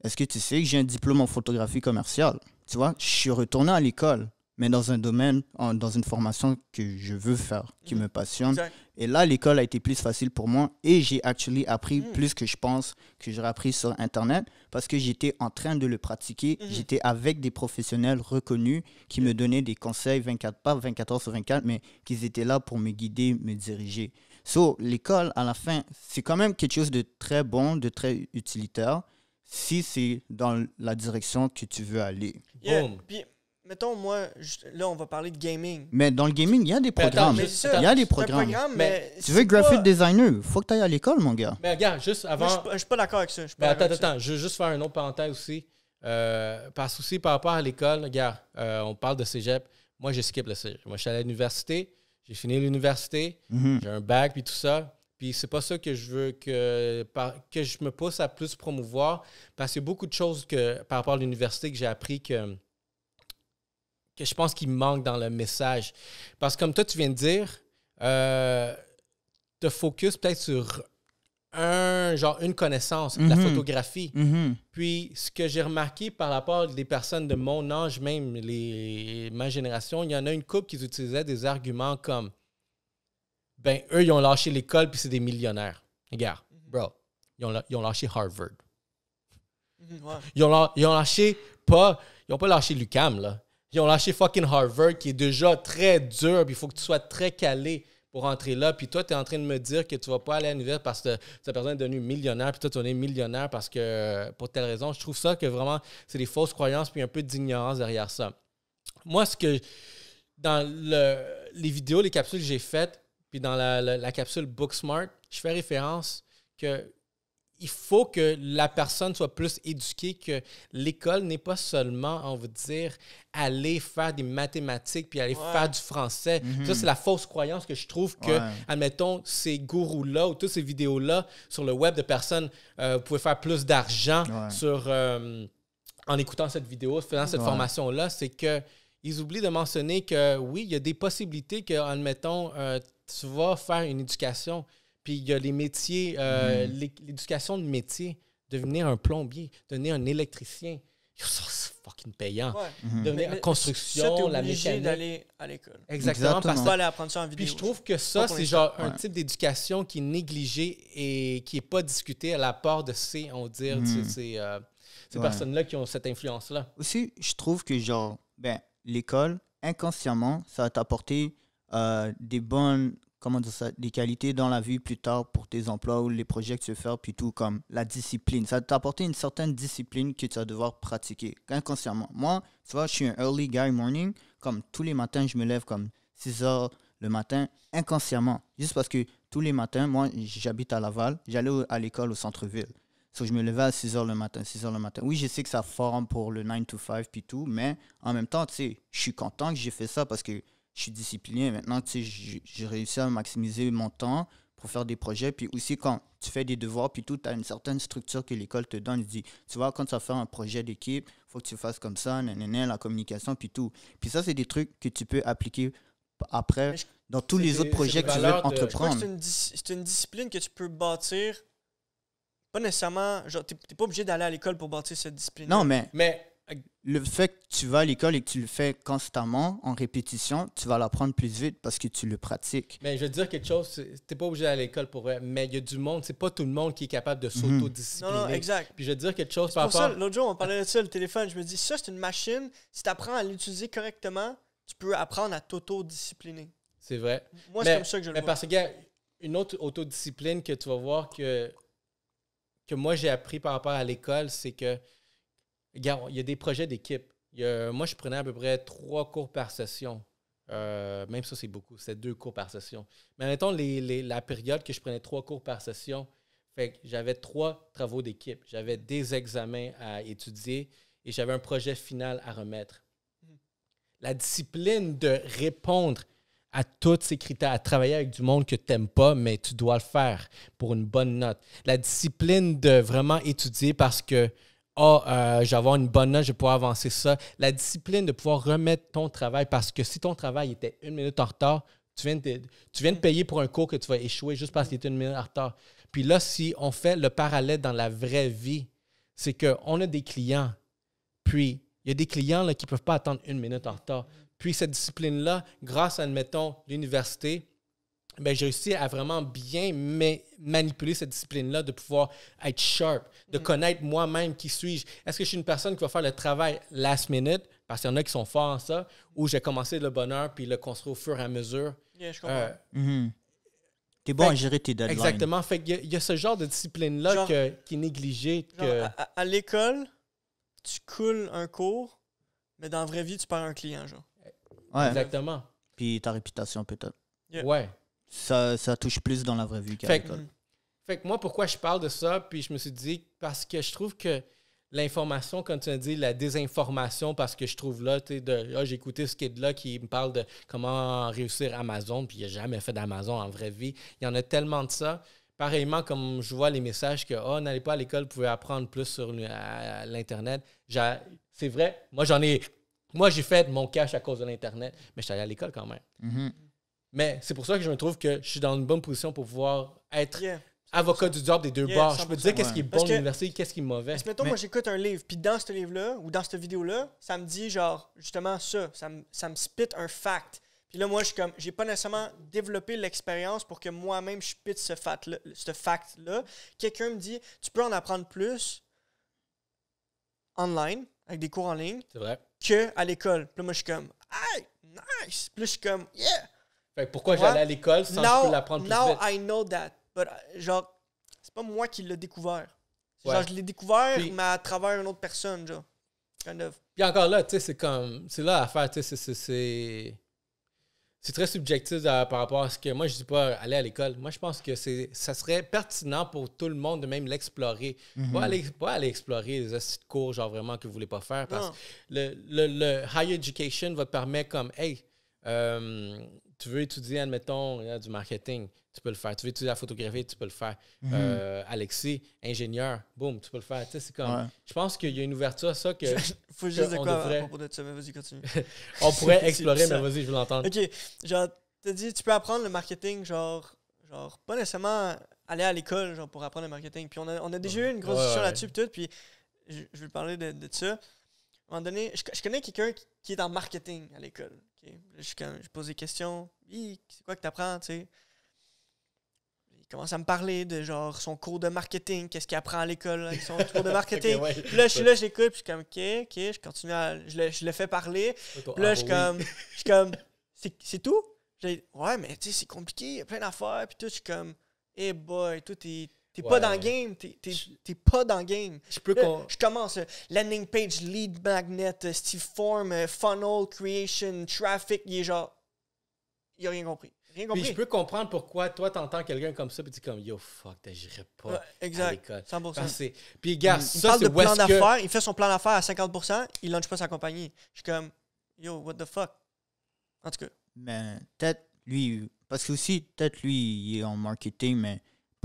est-ce que tu sais que j'ai un diplôme en photographie commerciale? Tu vois, je suis retourné à l'école mais dans un domaine, dans une formation que je veux faire, qui mhm. me passionne. Et là, l'école a été plus facile pour moi et j'ai actually appris mhm. plus que je pense que j'aurais appris sur Internet parce que j'étais en train de le pratiquer. Mhm. J'étais avec des professionnels reconnus qui me donnaient des conseils 24 pas 24 heures sur 24, mais qui étaient là pour me guider, me diriger. So, l'école, à la fin, c'est quand même quelque chose de très bon, de très utilitaire si c'est dans la direction que tu veux aller. Yeah. Mettons, moi, là, on va parler de gaming. Mais dans le gaming, il y a des programmes. Il y a des programmes. Tu veux graphic designer, faut que tu ailles à l'école, mon gars. Mais regarde, juste avant. je suis pas- pas d'accord avec ça. attends, attends, je veux juste faire un autre parenthèse aussi. Euh, parce que aussi par rapport à l'école, regarde, euh, on parle de cégep. Moi, j'ai skip le cégep. Moi, je suis allé à l'université. J'ai fini l'université. Mhm. J'ai un bac, puis tout ça. Puis c'est pas ça que je veux que, que je me pousse à plus promouvoir. Parce qu'il y a beaucoup de choses que, par rapport à l'université que j'ai appris que que je pense qu'il manque dans le message. Parce que comme toi, tu viens de dire, euh, te focus peut-être sur un genre une connaissance la mhm. photographie. Mhm. Puis ce que j'ai remarqué par rapport des personnes de mon âge, même les ma génération, il y en a une couple qui utilisait des arguments comme ben eux ils ont lâché l'école puis c'est des millionnaires. Regarde, mhm. bro, ils ont, lâché Harvard. Ils, ont, lâché pas ils ont pas lâché l'UCAM là. Ils ont lâché fucking Harvard, qui est déjà très dur, puis il faut que tu sois très calé pour entrer là. Puis toi, tu es en train de me dire que tu vas pas aller à l'université parce que cette personne est devenue millionnaire, puis toi, tu es millionnaire parce que pour telle raison. Je trouve ça que vraiment, c'est des fausses croyances, puis un peu d'ignorance derrière ça. Moi, ce que. Dans les vidéos, les capsules que j'ai faites, puis dans la, capsule la capsule Booksmart, je fais référence que il faut que la personne soit plus éduquée, que l'école n'est pas seulement, on va dire, aller faire des mathématiques puis aller faire du français. Mhm. Ça, c'est la fausse croyance que je trouve que, admettons, ces gourous-là ou toutes ces vidéos-là sur le web de personnes, euh, vous pouvez faire plus d'argent euh, en écoutant cette vidéo, faisant cette formation-là, c'est que ils oublient de mentionner que oui, il y a des possibilités que, admettons, euh, tu vas faire une éducation il y a les métiers, euh, mm. l'éducation de métier, devenir un plombier, devenir un électricien. Mm-hmm. Ça, c'est fucking payant. Devenir construction, ça, la mécanique. d'aller à l'école. Exactement. en vidéo. Puis je trouve que ça, c'est genre un type d'éducation qui est négligé et qui n'est pas discuté à la part de ces, on va dire, mm. euh, ces, personnes-là qui ont cette influence-là. Aussi, je trouve que genre, ben, l'école, inconsciemment, ça va t'apporter euh, des bonnes comment dire ça, des qualités dans la vie plus tard pour tes emplois ou les projets que tu veux faire, puis tout comme la discipline. Ça apporté une certaine discipline que tu vas devoir pratiquer inconsciemment. Moi, tu vois, je suis un early guy morning, comme tous les matins, je me lève comme 6 heures le matin inconsciemment, juste parce que tous les matins, moi, j'habite à Laval, j'allais à l'école au centre-ville. Donc, je me levais à 6 heures le matin, 6 heures le matin. Oui, je sais que ça forme pour le 9 to 5 puis tout, mais en même temps, tu sais, je suis content que j'ai fait ça parce que je suis discipliné. Maintenant, tu sais, j'ai réussi à maximiser mon temps pour faire des projets. Puis aussi, quand tu fais des devoirs, puis tout, tu as une certaine structure que l'école te donne. dit, tu vois, quand tu vas faire un projet d'équipe, il faut que tu fasses comme ça, la communication, puis tout. Puis ça, c'est des trucs que tu peux appliquer après dans tous les autres projets que tu veux entreprendre. C'est une, discipline que tu peux bâtir, pas nécessairement, genre, tu n'es pas obligé d'aller à l'école pour bâtir cette discipline. Non, mais le fait que tu vas à l'école et que tu le fais constamment, en répétition, tu vas l'apprendre plus vite parce que tu le pratiques. Mais je veux dire quelque chose, t'es pas obligé d'aller à l'école pour vrai, mais il y a du monde, c'est pas tout le monde qui est capable de mhm. s'autodiscipliner. Non, non, exact. Puis je veux dire quelque chose par rapport... L'autre jour, on parlait de ça, le téléphone, je me dis, ça c'est une machine, si tu apprends à l'utiliser correctement, tu peux apprendre à t'autodiscipliner. C'est vrai. Moi, c'est comme ça que je le mais Parce qu'il une autre autodiscipline que tu vas voir que, que moi j'ai appris par rapport à l'école, c'est que il y a des projets d'équipe. Moi, je prenais à peu près trois cours par session. Euh, même ça, c'est beaucoup. C'est deux cours par session. Mais mettons la période que je prenais trois cours par session, fait que j'avais trois travaux d'équipe. J'avais des examens à étudier et j'avais un projet final à remettre. Hmm. La discipline de répondre à tous ces critères, à travailler avec du monde que tu n'aimes pas, mais tu dois le faire pour une bonne note. La discipline de vraiment étudier parce que ah, oh, avoir une bonne note, je vais pouvoir avancer ça. La discipline de pouvoir remettre ton travail parce que si ton travail était une minute en retard, tu viens de, tu viens de payer pour un cours que tu vas échouer juste parce qu'il était une minute en retard. Puis là, si on fait le parallèle dans la vraie vie, c'est qu'on a des clients, puis il y a des clients là, qui ne peuvent pas attendre une minute en retard. Puis cette discipline-là, grâce à, admettons, l'université, ben, j'ai réussi à vraiment bien manipuler cette discipline-là, de pouvoir être sharp, de mm-hmm. connaître moi-même qui suis-je. Est-ce que je suis une personne qui va faire le travail last minute, parce qu'il y en a qui sont forts en ça, ou j'ai commencé le bonheur puis le construit au fur et à mesure? Oui, je euh, comprends. Mm-hmm. bon à gérer tes deadlines. Exactement. Fait il y, a ce genre de discipline-là qui est négligée. à, l'école, tu coules un cours, mais dans la vraie vie, tu perds un client, genre. Exactement. Puis ta réputation, peut-être. Oui, Ouais ça, touche plus dans la vraie vie qu'à Fait que moi, pourquoi je parle de ça, puis je me suis dit, parce que je trouve que l'information, comme tu as dit, la désinformation, parce que je trouve là, tu sais, de, ah, j'ai écouté ce kid-là qui me parle de comment réussir Amazon, puis il n'a jamais fait d'Amazon en vraie vie. Il y en a tellement de ça. Pareillement, comme je vois les messages que, oh, n'allez pas à l'école, vous pouvez apprendre plus sur l'Internet. C'est vrai, moi j'en ai, moi j'ai fait mon cash à cause de l'Internet, mais je suis allé à l'école quand même. Mhm. Mais c'est pour ça que je me trouve que je suis dans une bonne position pour pouvoir être avocat du diable des deux bords. Je peux te dire qu'est-ce qui est bon à l'université, qu'est-ce qui est mauvais. Parce que, mettons, moi, j'écoute un livre, puis dans ce livre-là, ou dans cette vidéo-là, ça me dit, genre, justement, ça, ça me, ça spit un fact. Puis là, moi, je suis comme, j'ai pas nécessairement développé l'expérience pour que moi-même je spit ce fact-là. Ce fact -là. Quelqu'un me dit, tu peux en apprendre plus online, avec des cours en ligne, vrai. que à l'école. Puis là, moi, je suis comme, hey, nice. Puis je suis comme, yeah pourquoi j'allais à l'école sans que je l'apprendre plus now I know that. But, euh, genre, c'est pas moi qui l'ai découvert. Genre, je l'ai découvert, mais à travers une autre personne, genre. Puis encore là, tu sais, c'est comme. C'est là à tu sais, c'est. C'est très subjectif par rapport à ce que moi je dis pas aller à l'école. Moi je pense que c'est ça serait pertinent pour tout le monde de même l'explorer. Mm-hmm. pas, aller, explorer les cours genre vraiment que vous voulez pas faire parce que le, le higher education va te permettre comme hey euh, tu veux étudier, admettons, euh, du marketing, tu peux le faire. Tu veux étudier la photographie, tu peux le faire. Mhm. Euh, Alexis, ingénieur, boum, tu peux le faire. Tu sais, c'est comme. Je pense qu'il y a une ouverture à ça que. Faut juste de quoi à propos de vas-y, continue. on pourrait explorer, mais vas-y, je veux l'entendre. Ok, genre, t'as dit, tu peux apprendre le marketing, genre, genre, pas nécessairement aller à l'école, pour apprendre le marketing. Puis on a, déjà eu une grosse discussion là-dessus, puis puis je, vais parler de, de ça. À un moment donné, je, connais quelqu'un qui, est en marketing à l'école. Je, je pose des questions. C'est quoi que tu apprends, Il commence à me parler de genre son cours de marketing, qu'est-ce qu'il apprend à l'école avec hein, son cours de marketing. là, je suis là, j'écoute. puis je comme, OK, OK, je continue Je le, fais parler. Puis là, je suis comme, je suis comme, c'est tout? Ouais, mais tu sais, c'est compliqué, il y a plein d'affaires, puis tout, je suis comme, hey boy, tout est T'es pas dans le game. T'es pas dans le game. Je peux Je commence. Euh, landing page, lead magnet, euh, Steve Form, euh, funnel, creation, traffic. Il est genre. Il a rien compris. Rien compris. Puis je peux comprendre pourquoi toi, t'entends quelqu'un comme ça, puis tu comme Yo, fuck, t'agirais pas. exact. 100%. puis, il, ça, il parle de plan d'affaires. Que... Il fait son plan d'affaires à 50%, il lance pas sa compagnie. Je suis comme Yo, what the fuck. En tout cas. Mais peut-être lui, parce que aussi, peut-être lui, il est en marketing, mais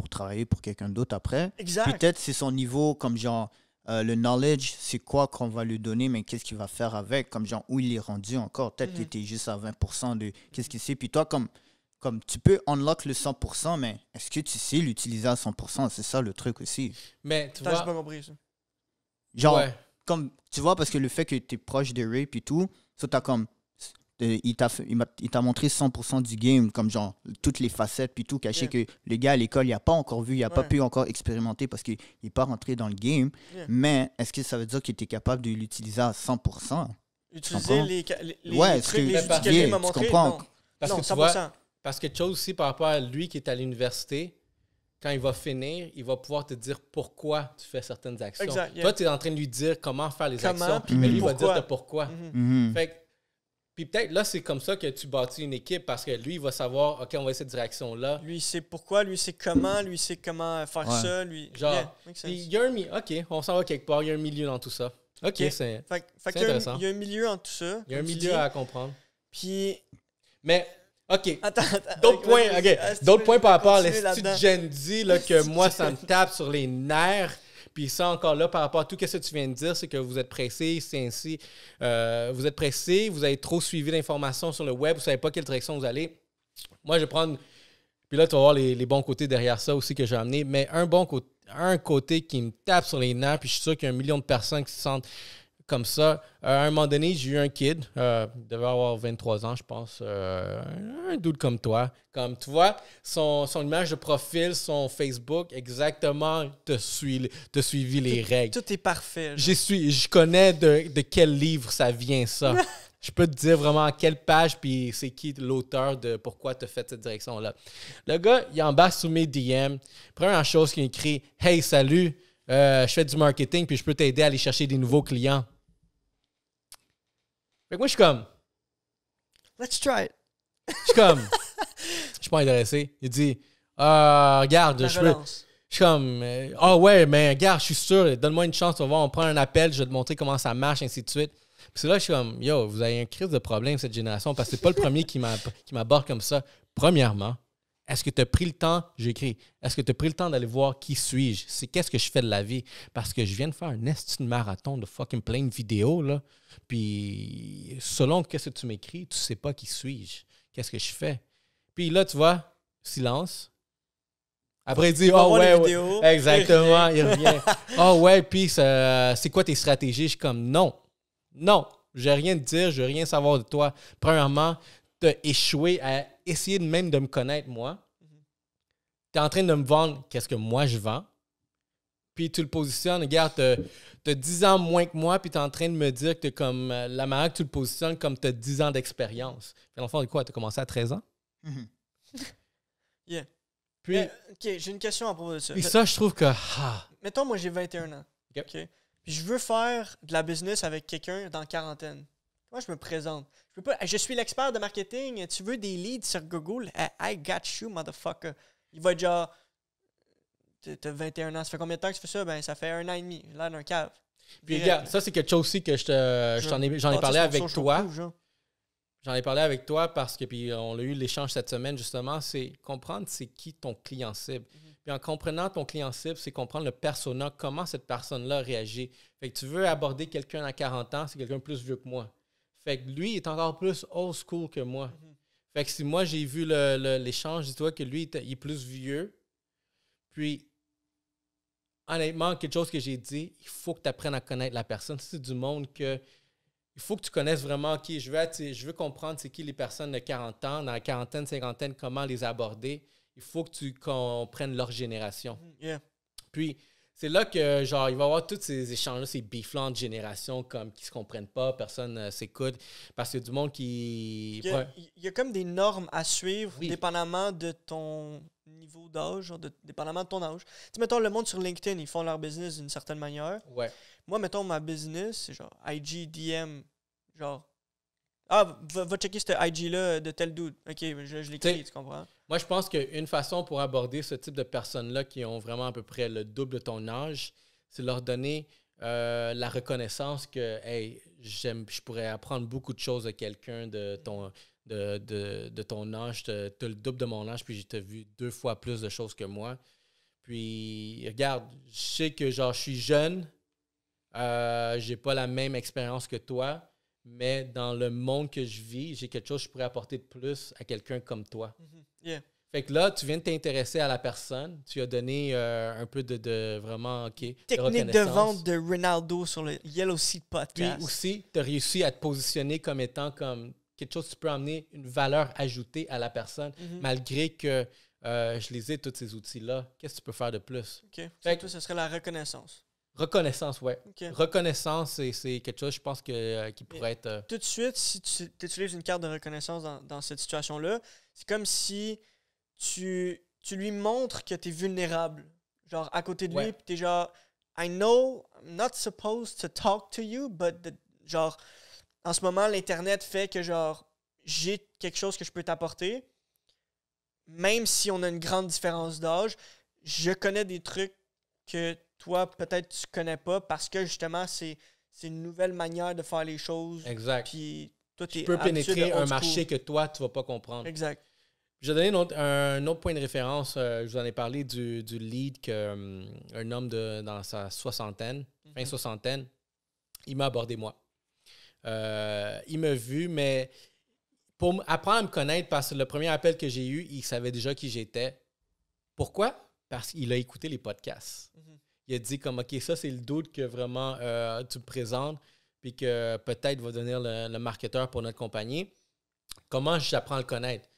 travailler pour quelqu'un d'autre après. Peut-être c'est son niveau, comme genre, euh, le knowledge, c'est quoi qu'on va lui donner, mais qu'est-ce qu'il va faire avec, comme genre, où il est rendu encore. Peut-être qu'il mhm. était juste à 20% de qu'est-ce qu'il sait. Puis toi, comme, comme tu peux unlock le 100%, mais est-ce que tu sais l'utiliser à 100%? C'est ça le truc aussi. Mais tu vois... Genre, comme, tu vois, parce que le fait que tu es proche de Ray, puis tout, ça, t'as comme il t'a montré 100% du game comme genre toutes les facettes puis tout caché que le gars à l'école il n'a pas encore vu il n'a pas pu encore expérimenter parce qu'il n'est pas rentré dans le game mais est-ce que ça veut dire qu'il était capable de l'utiliser à 100% utiliser les, les, trucs les que m'a montré parce que tu vois parce que chose aussi par rapport à lui qui est à l'université quand il va finir, il va pouvoir te dire pourquoi tu fais certaines actions. Exact, Toi, tu es en train de lui dire comment faire les actions, mais lui va dire pourquoi. Mm-hmm. Mm-hmm. Fait que puis peut-être là, c'est comme ça que tu bâtis une équipe parce que lui, il va savoir, OK, on va essayer cette direction-là. Lui, il sait pourquoi, lui, il sait comment, lui, il sait comment faire ça. Lui... Genre, OK, on s'en va quelque part, il y a un milieu dans tout ça. OK, c'est c'est intéressant. Il y a un milieu dans tout ça. Il y a un milieu à comprendre. Puis. Mais OK. D'autres points, ah, D'autres points par rapport à l'estude Gen Z, que moi, ça me tape sur les nerfs. Puis ça, encore là, par rapport à tout ce que tu viens de dire, c'est que vous êtes pressé, c'est ainsi. Euh, vous êtes pressé, vous avez trop suivi l'information sur le web, vous ne savez pas quelle direction vous allez. Moi, je vais prendre. Puis là, tu vas voir les, bons côtés derrière ça aussi que j'ai amené. Mais un bon côté, un côté qui me tape sur les nerfs, puis je suis sûr qu'il y a un million de personnes qui se sentent comme ça. Euh, à un moment donné, j'ai eu un kid, euh, il devait avoir 23 ans, je pense, euh, un doute comme toi. Comme tu son, image de profil, son Facebook, exactement, te, suis, te suivi les règles. Tout est parfait. Je suis, je connais de, quel livre ça vient, ça. je peux te dire vraiment quelle page, puis c'est qui l'auteur de pourquoi tu as fait cette direction-là. Le gars, il est en bas sous mes DM. Première chose qu'il écrit Hey, salut, je fais du marketing, puis je peux t'aider à aller chercher des nouveaux clients moi, je suis comme. Let's try it. Je suis comme. Je suis pas intéressé. Il dit ah Regarde, je suis comme, euh, ah ouais, mais regarde, je suis sûr, donne-moi une chance, on va on prend un appel, je vais te montrer comment ça marche, ainsi de suite. Puis c'est là je suis comme, yo, vous avez un crise de problème, cette génération, parce que c'est pas le premier qui m'aborde comme ça, premièrement. Est-ce que tu as pris le temps, j'écris, est-ce que tu as pris le temps d'aller voir qui suis-je? C'est qu'est-ce que je fais de la vie? Parce que je viens de faire un esti marathon de fucking plein de vidéos, là. Puis selon qu'est-ce que tu m'écris, tu sais pas qui suis-je. Qu'est-ce que je fais? Puis là, tu vois, silence. Après, il dit, oh ouais, ouais. exactement, il revient. oh ouais, puis c'est quoi tes stratégies? Je suis comme, non, non, je j'ai rien de dire, je veux rien savoir de toi. Premièrement, échoué à essayer de même de me connaître, moi. Tu es en train de me vendre qu'est-ce que moi je vends. Puis tu le positionnes, regarde, tu as, 10 ans moins que moi, puis tu es en train de me dire que es comme euh, la marque, tu le positionnes, comme tu as 10 ans d'expérience. Dans l'enfant fond, quoi Tu commencé à 13 ans mm-hmm. Yeah. Puis. ok, j'ai une question à propos de ça. Puis ça, je trouve que. Ah. Mettons, moi, j'ai 21 ans. je veux faire de la business avec quelqu'un dans la quarantaine. Moi, je me présente. Je suis l'expert de marketing. Tu veux des leads sur Google? I got you, motherfucker. Il va être genre. T'as 21 ans. Ça fait combien de temps que tu fais ça? Ben, ça fait un an et demi. Là, le cave. Puis, regarde, ça, c'est quelque chose aussi que j'en ai, parlé avec toi. J'en ai parlé avec toi parce que, puis on a eu l'échange cette semaine, justement, c'est comprendre c'est qui ton client cible. Mhm. Puis en comprenant ton client cible, c'est comprendre le persona, comment cette personne-là réagit. Fait que tu veux aborder quelqu'un à 40 ans, c'est quelqu'un plus vieux que moi. Fait que lui, est encore plus old school que moi. Mhm. Fait que si moi, j'ai vu l'échange, dis-toi que lui, il est plus vieux. Puis, honnêtement, quelque chose que j'ai dit, il faut que tu apprennes à connaître la personne. C'est du monde que. Il faut que tu connaisses vraiment qui. Je veux, je veux comprendre c'est qui les personnes de 40 ans, dans la quarantaine, cinquantaine, comment les aborder. Il faut que tu comprennes leur génération. Puis, c'est là que, genre, il va y avoir tous ces échanges-là, ces biflants de génération comme, qui se comprennent pas, personne euh, s'écoute, parce que du monde qui. Il y, a, comme des normes à suivre, dépendamment de ton niveau d'âge, genre de, dépendamment de ton âge. Tu mettons, le monde sur LinkedIn, ils font leur business d'une certaine manière. Ouais. Moi, mettons, ma business, c'est genre DM, genre ah, va, checker ce IG-là de tel doute. » OK, je, l'écris, tu comprends? Moi, je pense qu'une façon pour aborder ce type de personnes-là qui ont vraiment à peu près le double de ton âge, c'est leur donner euh, la reconnaissance que, hey, je pourrais apprendre beaucoup de choses de quelqu'un de ton, de, ton âge. Tu as le double de mon âge, puis j'ai vu deux fois plus de choses que moi. Puis, regarde, je sais que genre, je suis jeune, euh, j'ai pas la même expérience que toi, mais dans le monde que je vis, j'ai quelque chose que je pourrais apporter de plus à quelqu'un comme toi. Mm-hmm. Fait que là, tu viens de t'intéresser à la personne, tu as donné euh, un peu de, de vraiment, OK. Technique de, vente de Ronaldo sur le Yellow Seed Podcast. Puis aussi, tu as réussi à te positionner comme étant comme quelque chose tu peux amener une valeur ajoutée à la personne, mm-hmm. malgré que euh, je les ai, tous ces outils-là. Qu'est-ce que tu peux faire de plus? OK. Fait que, toi, ce serait la reconnaissance. Reconnaissance, ouais. Reconnaissance, c'est quelque chose, je pense, que, euh, qui pourrait être. Euh, tout de suite, si tu utilises une carte de reconnaissance dans, cette situation-là, c'est comme si tu, tu lui montres que tu es vulnérable. Genre, à côté de lui, tu t'es genre, I know I'm not supposed to talk to you, but. genre, en ce moment, l'Internet fait que, genre, j'ai quelque chose que je peux t'apporter. Même si on a une grande différence d'âge, je connais des trucs que toi, peut-être tu connais pas parce que justement, c'est une nouvelle manière de faire les choses. Exact. Puis toi, tu peux pénétrer un marché que toi, tu vas pas comprendre. Exact. Je vais donner un autre, point de référence. Euh, je vous en ai parlé du, lead qu'un euh, un homme de, dans sa soixantaine, mhm. fin soixantaine, il m'a abordé moi. Euh, il m'a vu, mais pour apprendre à me connaître, parce que le premier appel que j'ai eu, il savait déjà qui j'étais. Pourquoi? Parce qu'il a écouté les podcasts. Mhm il a dit comme, OK, ça, c'est le doute que vraiment euh, tu me présentes, puis que peut-être va devenir le, marketeur pour notre compagnie. Comment j'apprends à le connaître?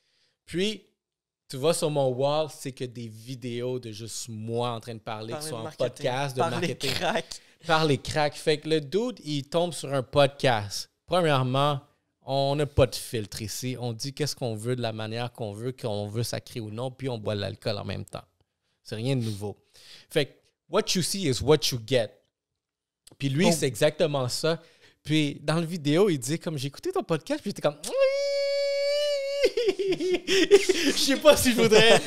Puis, tu vois, sur mon wall, c'est que des vidéos de juste moi en train de parler, qui que en podcast, de Par les cracks. Par les cracks. Fait que le doute, il tombe sur un podcast. Premièrement, on n'a pas de filtre ici. On dit qu'est-ce qu'on veut de la manière qu'on veut, qu'on veut sacrer ou non, puis on boit de l'alcool en même temps. C'est rien de nouveau. Fait que what you see is what you get. Puis lui, oh. c'est exactement ça. Puis dans le vidéo, il dit comme j'ai écouté ton podcast, puis j'étais comme je sais pas si je voudrais.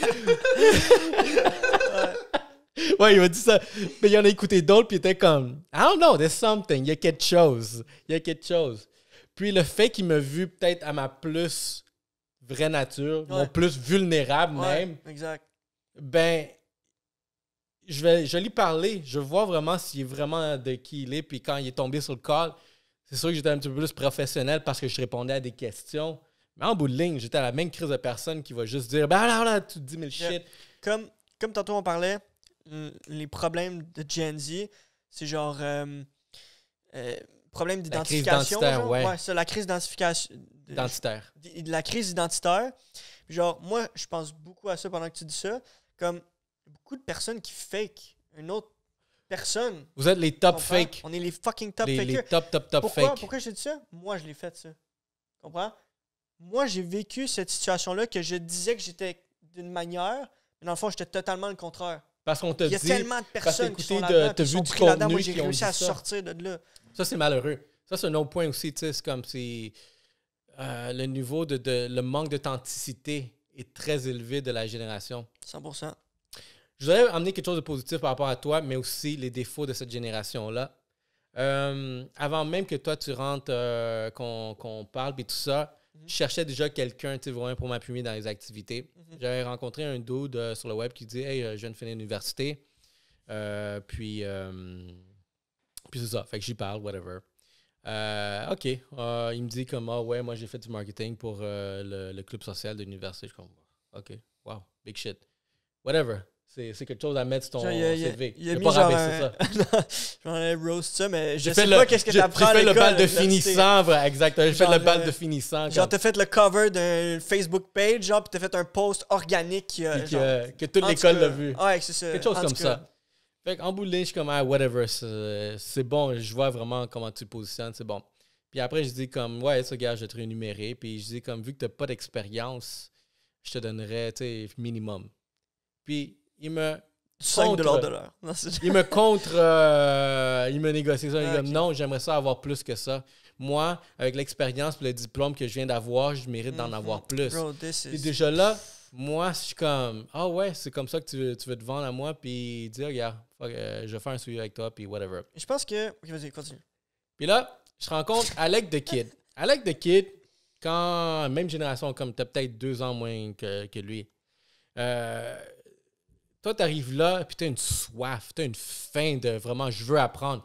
ouais, il m'a dit ça. Mais il en a écouté d'autres, puis il était comme I don't know, there's something, il y a quelque chose. Il y a quelque chose. Puis le fait qu'il m'a vu peut-être à ma plus vraie nature, mon plus vulnérable même. Exact. Ben, je vais je lui parler, je vois vraiment s'il est vraiment de qui il est. Puis quand il est tombé sur le call, c'est sûr que j'étais un petit peu plus professionnel parce que je répondais à des questions. Mais en bout de ligne, j'étais à la même crise de personne qui va juste dire Ben là, là, tu dis mille shit. Comme, comme tantôt on parlait, les problèmes de Gen Z, c'est genre. Euh, euh, problème d'identification. Ouais. ouais la crise d'identification. Identitaire. De, la crise identitaire. Genre, moi, je pense beaucoup à ça pendant que tu dis ça. Comme beaucoup de personnes qui fake une autre personne. Vous êtes les top fake. On est les fucking top fake Les top, top, top fake. Pourquoi j'ai dit ça? Moi, je l'ai fait, ça. Comprends? Moi, j'ai vécu cette situation-là que je disais que j'étais d'une manière, mais dans le fond, j'étais totalement le contraire. Parce qu'on te dit. Il y a tellement de personnes qui sont là-dedans. vu du contenu Moi, j'ai réussi à ça. sortir de là. Ça, c'est malheureux. Ça, c'est un autre point aussi. Tu sais, C'est comme si euh, le niveau de, de le manque d'authenticité est très élevé de la génération. 100 je voudrais amener quelque chose de positif par rapport à toi, mais aussi les défauts de cette génération-là. Euh, avant même que toi, tu rentres, euh, qu'on parle et tout ça, mhm. je cherchais déjà quelqu'un, pour m'appuyer dans les activités. Mhm. J'avais rencontré un dude euh, sur le web qui dit « Hey, je viens de finir l'université. puis, puis c'est ça. Fait que j'y parle, whatever. OK. il me dit comme « Ah ouais, moi, j'ai fait du marketing pour le, club social de l'université. » Je suis comme « OK, wow, big shit. Whatever. C'est, quelque chose à mettre sur ton CV. Je a, pas c'est ça. J'en ai roast ça, mais je sais pas ce que t'apprends à l'école. J'ai fait le bal de finissant, exact. J'ai fait le bal de finissant. Genre, t'as fait le cover d'un Facebook page, genre, puis t'as fait un post organique. Euh, que, toute l'école l'a vu. Ouais, c'est ça. Quelque chose comme ça. Fait qu'en bout de ligne, je suis comme, ah, whatever, c'est, bon, je vois vraiment comment tu positionnes, c'est bon. Puis après, je dis comme, ouais, ça, gars, je vais te rémunérer. Puis je dis comme, vu que t'as pas d'expérience, je te donnerais, tu sais, minimum. Puis il me. 5 de l'heure. il me contre. Euh, il me négocie ça. il ah, me dit non, j'aimerais ça avoir plus que ça. Moi, avec l'expérience et le diplôme que je viens d'avoir, je mérite d'en mhm. avoir plus. Et déjà là, moi, je suis comme Ah ouais, c'est comme ça que tu, veux te vendre à moi, puis dire Regarde, euh, je vais faire un suivi avec toi, puis whatever. Je pense que. Ok, vas-y, continue. Puis là, je rencontre Alec de Kid. Alec de Kid, quand. Même génération, comme t'as peut-être deux ans moins que, que lui. Euh toi, t'arrives arrives là, puis tu une soif, tu une faim de vraiment, je veux apprendre.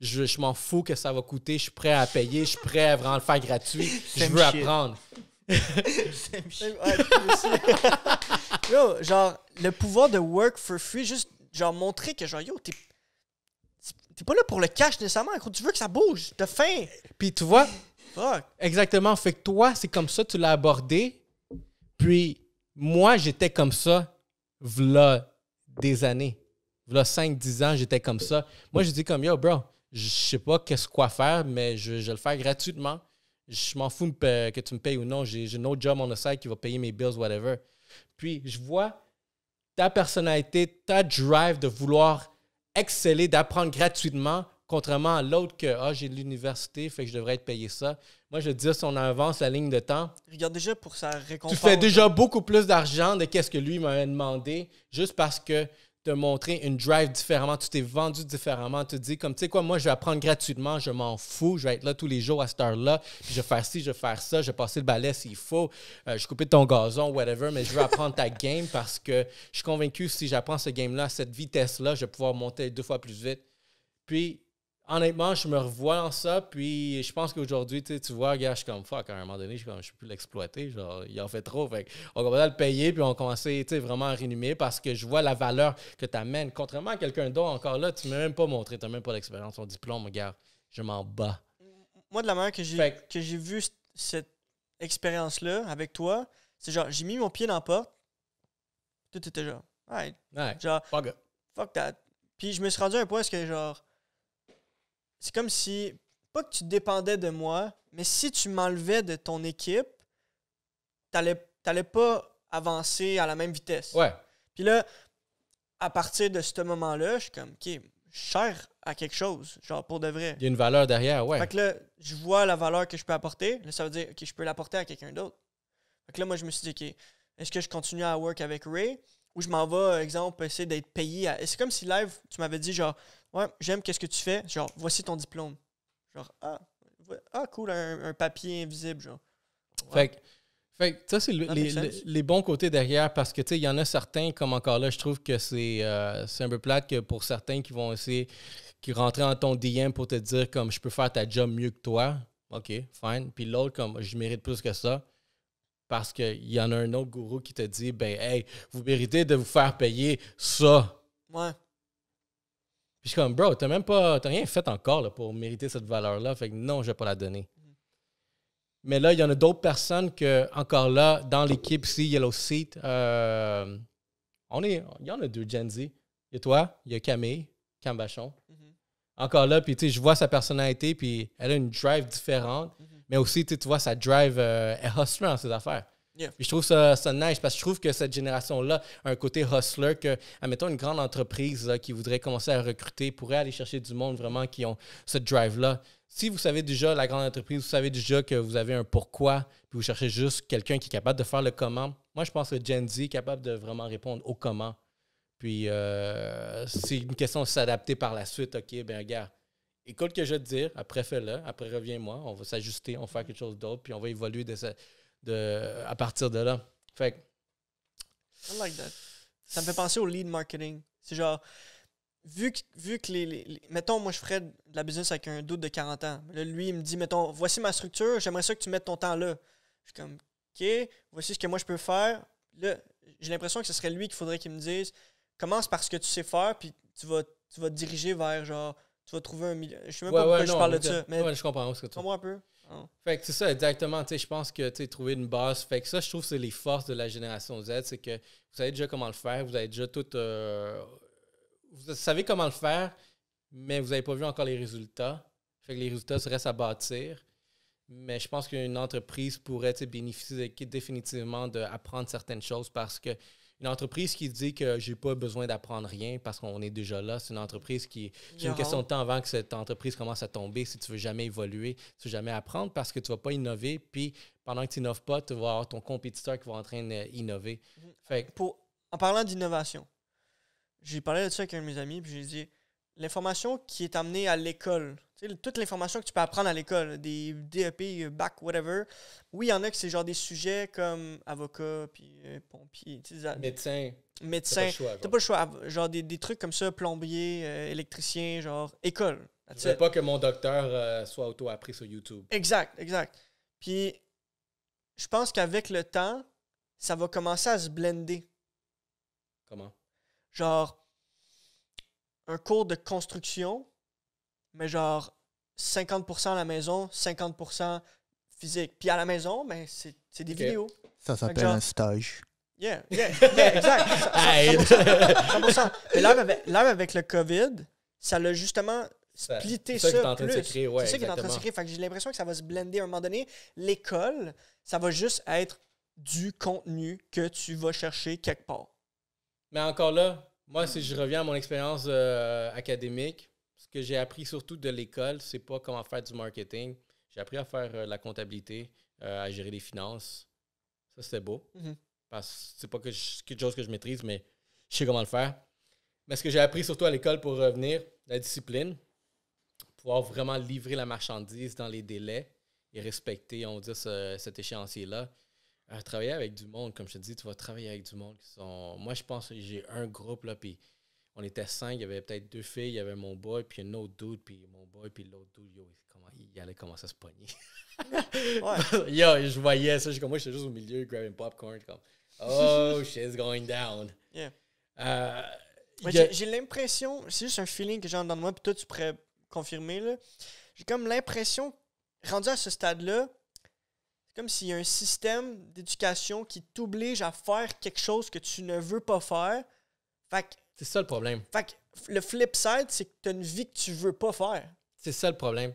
Je, m'en fous que ça va coûter, je suis prêt à payer, je suis prêt à vraiment le faire gratuit, je veux apprendre. yo, genre, le pouvoir de work for free, juste, genre, montrer que, genre, yo, t'es pas là pour le cash nécessairement. Tu veux que ça bouge, t'as faim. Puis tu vois, Fuck. exactement. Fait que toi, c'est comme ça tu l'as abordé. Puis moi, j'étais comme ça v'là des années. V'là 5-10 ans, j'étais comme ça. Moi, je dis comme, yo, bro, je sais pas qu'est-ce quoi faire, mais je, je vais le faire gratuitement. Je m'en fous que tu me payes ou non. J'ai un autre job on the side qui va payer mes bills, whatever. Puis, je vois ta personnalité, ta drive de vouloir exceller, d'apprendre gratuitement Contrairement à l'autre que ah, j'ai de l'université, fait que je devrais être payé ça. Moi, je dis, si on avance la ligne de temps. Regarde déjà pour sa récompense. Tu fais déjà beaucoup plus d'argent de qu'est-ce que lui m'avait demandé, juste parce que de montrer une drive différemment, tu t'es vendu différemment, tu te dis comme, tu sais quoi, moi, je vais apprendre gratuitement, je m'en fous, je vais être là tous les jours à cette heure-là, je vais faire ci, je vais faire ça, je vais passer le balai s'il faut, euh, je je couper ton gazon, whatever, mais je vais apprendre ta game parce que je suis convaincu si j'apprends ce game-là à cette vitesse-là, je vais pouvoir monter deux fois plus vite. Puis, honnêtement, je me revois en ça, puis je pense qu'aujourd'hui, tu vois, gars, je suis comme fuck, à un moment donné, je suis comme, je l'exploiter, genre, il en fait trop. on commence à le payer, puis on commence vraiment à parce que je vois la valeur que tu amènes. Contrairement à quelqu'un d'autre, encore là, tu ne m'as même pas montré, tu n'as même pas l'expérience, ton diplôme, gars, je m'en bats. Moi, de la manière que j'ai, que j'ai vu cette expérience-là avec toi, c'est genre, j'ai mis mon pied dans la porte, tout était genre, Ouais, genre, fuck, fuck that. Puis je me suis rendu à un point, où ce que genre, c'est comme si, pas que tu dépendais de moi, mais si tu m'enlevais de ton équipe, tu t'allais pas avancer à la même vitesse. Ouais. Puis là, à partir de ce moment-là, je suis comme, OK, cher à quelque chose, genre pour de vrai. Il y a une valeur derrière, ouais. Fait que là, je vois la valeur que je peux apporter. Là, ça veut dire, OK, je peux l'apporter à quelqu'un d'autre. Fait que là, moi, je me suis dit, OK, est-ce que je continue à work avec Ray ou je m'en vais, euh, exemple, essayer d'être payé c'est comme si live, tu m'avais dit, genre, Ouais, j'aime qu'est-ce que tu fais. Genre, voici ton diplôme. Genre, ah, ah cool, un, papier invisible, genre. Fait que, ça, c'est les, bons côtés derrière parce que, tu sais, il y en a certains, comme encore là, je trouve que c'est euh, un peu plate que pour certains qui vont essayer, qui rentrent en ton DM pour te dire, comme, je peux faire ta job mieux que toi. OK, fine. Puis l'autre, comme, je mérite plus que ça. Parce qu'il y en a un autre gourou qui te dit, ben, hey, vous méritez de vous faire payer ça. Ouais je suis comme, bro, t'as même pas, t'as rien fait encore là, pour mériter cette valeur-là. Fait que non, je vais pas la donner. Mais là, il y en a d'autres personnes que, encore là, dans l'équipe si Yellow Seat, euh, on est, il y en a deux, Gen Z. Il y a toi, il y a Camille, Cambachon. Mm-hmm. Encore là, puis tu je vois sa personnalité, puis elle a une drive différente. Mm-hmm. Mais aussi, tu vois, sa drive, est euh, elle dans ses affaires je trouve ça, ça nice parce que je trouve que cette génération-là a un côté hustler que, admettons, une grande entreprise euh, qui voudrait commencer à recruter pourrait aller chercher du monde vraiment qui ont ce drive-là. Si vous savez déjà la grande entreprise, vous savez déjà que vous avez un pourquoi, puis vous cherchez juste quelqu'un qui est capable de faire le comment, moi je pense que Gen Z est capable de vraiment répondre au comment. Puis euh, c'est une question de s'adapter par la suite. OK, ben regarde, écoute ce que je veux te dire, après fais-le, après reviens-moi, on va s'ajuster, on va faire quelque chose d'autre, puis on va évoluer de cette à partir de là. Fait I like that. Ça me fait penser au lead marketing. C'est genre, vu que, vu que les, Mettons, moi, je ferais de la business avec un doute de 40 ans. Là, lui, il me dit, mettons, voici ma structure, j'aimerais ça que tu mettes ton temps là. Je suis comme, OK, voici ce que moi, je peux faire. Là, j'ai l'impression que ce serait lui qu'il faudrait qu'il me dise, commence par ce que tu sais faire, puis tu vas, tu vas te diriger vers, genre, tu vas trouver un milieu. Je sais même pas pourquoi je parle de ça. je comprends Comprends un peu. Oh. Fait que c'est ça, exactement. Je pense que tu trouver une base. Fait que ça, je trouve que c'est les forces de la génération Z. C'est que vous savez déjà comment le faire, vous avez déjà tout. Euh, vous savez comment le faire, mais vous n'avez pas vu encore les résultats. Fait que les résultats restent à bâtir. Mais je pense qu'une entreprise pourrait bénéficier définitivement d'apprendre certaines choses parce que une entreprise qui dit que j'ai pas besoin d'apprendre rien parce qu'on est déjà là. C'est une entreprise qui. C'est une question de temps avant que cette entreprise commence à tomber. Si tu veux jamais évoluer, tu veux jamais apprendre parce que tu vas pas innover. Puis pendant que tu n'innoves pas, tu vas avoir ton compétiteur qui va en train d'innover. Mhm. Pour, en parlant d'innovation, j'ai parlé de ça avec un de mes amis. Puis j'ai dit l'information qui est amenée à l'école toute l'information que tu peux apprendre à l'école, des DEP, bac, whatever. Oui, il y en a qui c'est genre des sujets comme avocat, puis euh, pompier, médecin. Médecin. T'as pas le choix. Genre, des, trucs comme ça, plombier, euh, électricien, genre école. Je pas que mon docteur euh, soit auto-appris sur YouTube. Exact, exact. Puis je pense qu'avec le temps, ça va commencer à se blender. Comment? Genre, un cours de construction mais genre 50% à la maison, 50% physique. Puis à la maison, ben, c'est des vidéos. Ça s'appelle un stage. Yeah, yeah, yeah exact. 100%, 100%. là, avec, le COVID, ça l'a justement splitté ça, C'est ça qui est en train de se créer. est en train de Fait que j'ai l'impression que ça va se blender à un moment donné. L'école, ça va juste être du contenu que tu vas chercher quelque part. Mais encore là, moi, si je reviens à mon expérience euh, académique, que j'ai appris surtout de l'école, c'est pas comment faire du marketing. J'ai appris à faire euh, la comptabilité, euh, à gérer les finances. Ça, c'était beau. Mhm. Parce que c'est pas que quelque chose que je maîtrise, mais je sais comment le faire. Mais ce que j'ai appris surtout à l'école pour revenir, la discipline, pouvoir vraiment livrer la marchandise dans les délais et respecter, on dit cet échéancier-là. Euh, travailler avec du monde, comme je te dis, tu vas travailler avec du monde sont. Moi, je pense que j'ai un groupe, là, puis on était cinq, il y avait peut-être deux filles, il y avait mon boy, puis un autre dude, puis mon boy, puis l'autre dude, yo, comment, il allait commencer à se pogner. yo, je voyais ça, comme moi, j'étais juste au milieu, grabbing popcorn, comme, oh, shit's going down. Euh, j'ai l'impression, c'est juste un feeling que j'ai en dedans de moi, puis toi, tu pourrais confirmer, là. J'ai comme l'impression, rendu à ce stade-là, c'est comme s'il y a un système d'éducation qui t'oblige à faire quelque chose que tu ne veux pas faire. Fait que c'est ça le problème. Fait le flip side, c'est que tu as une vie que tu veux pas faire. C'est ça le problème.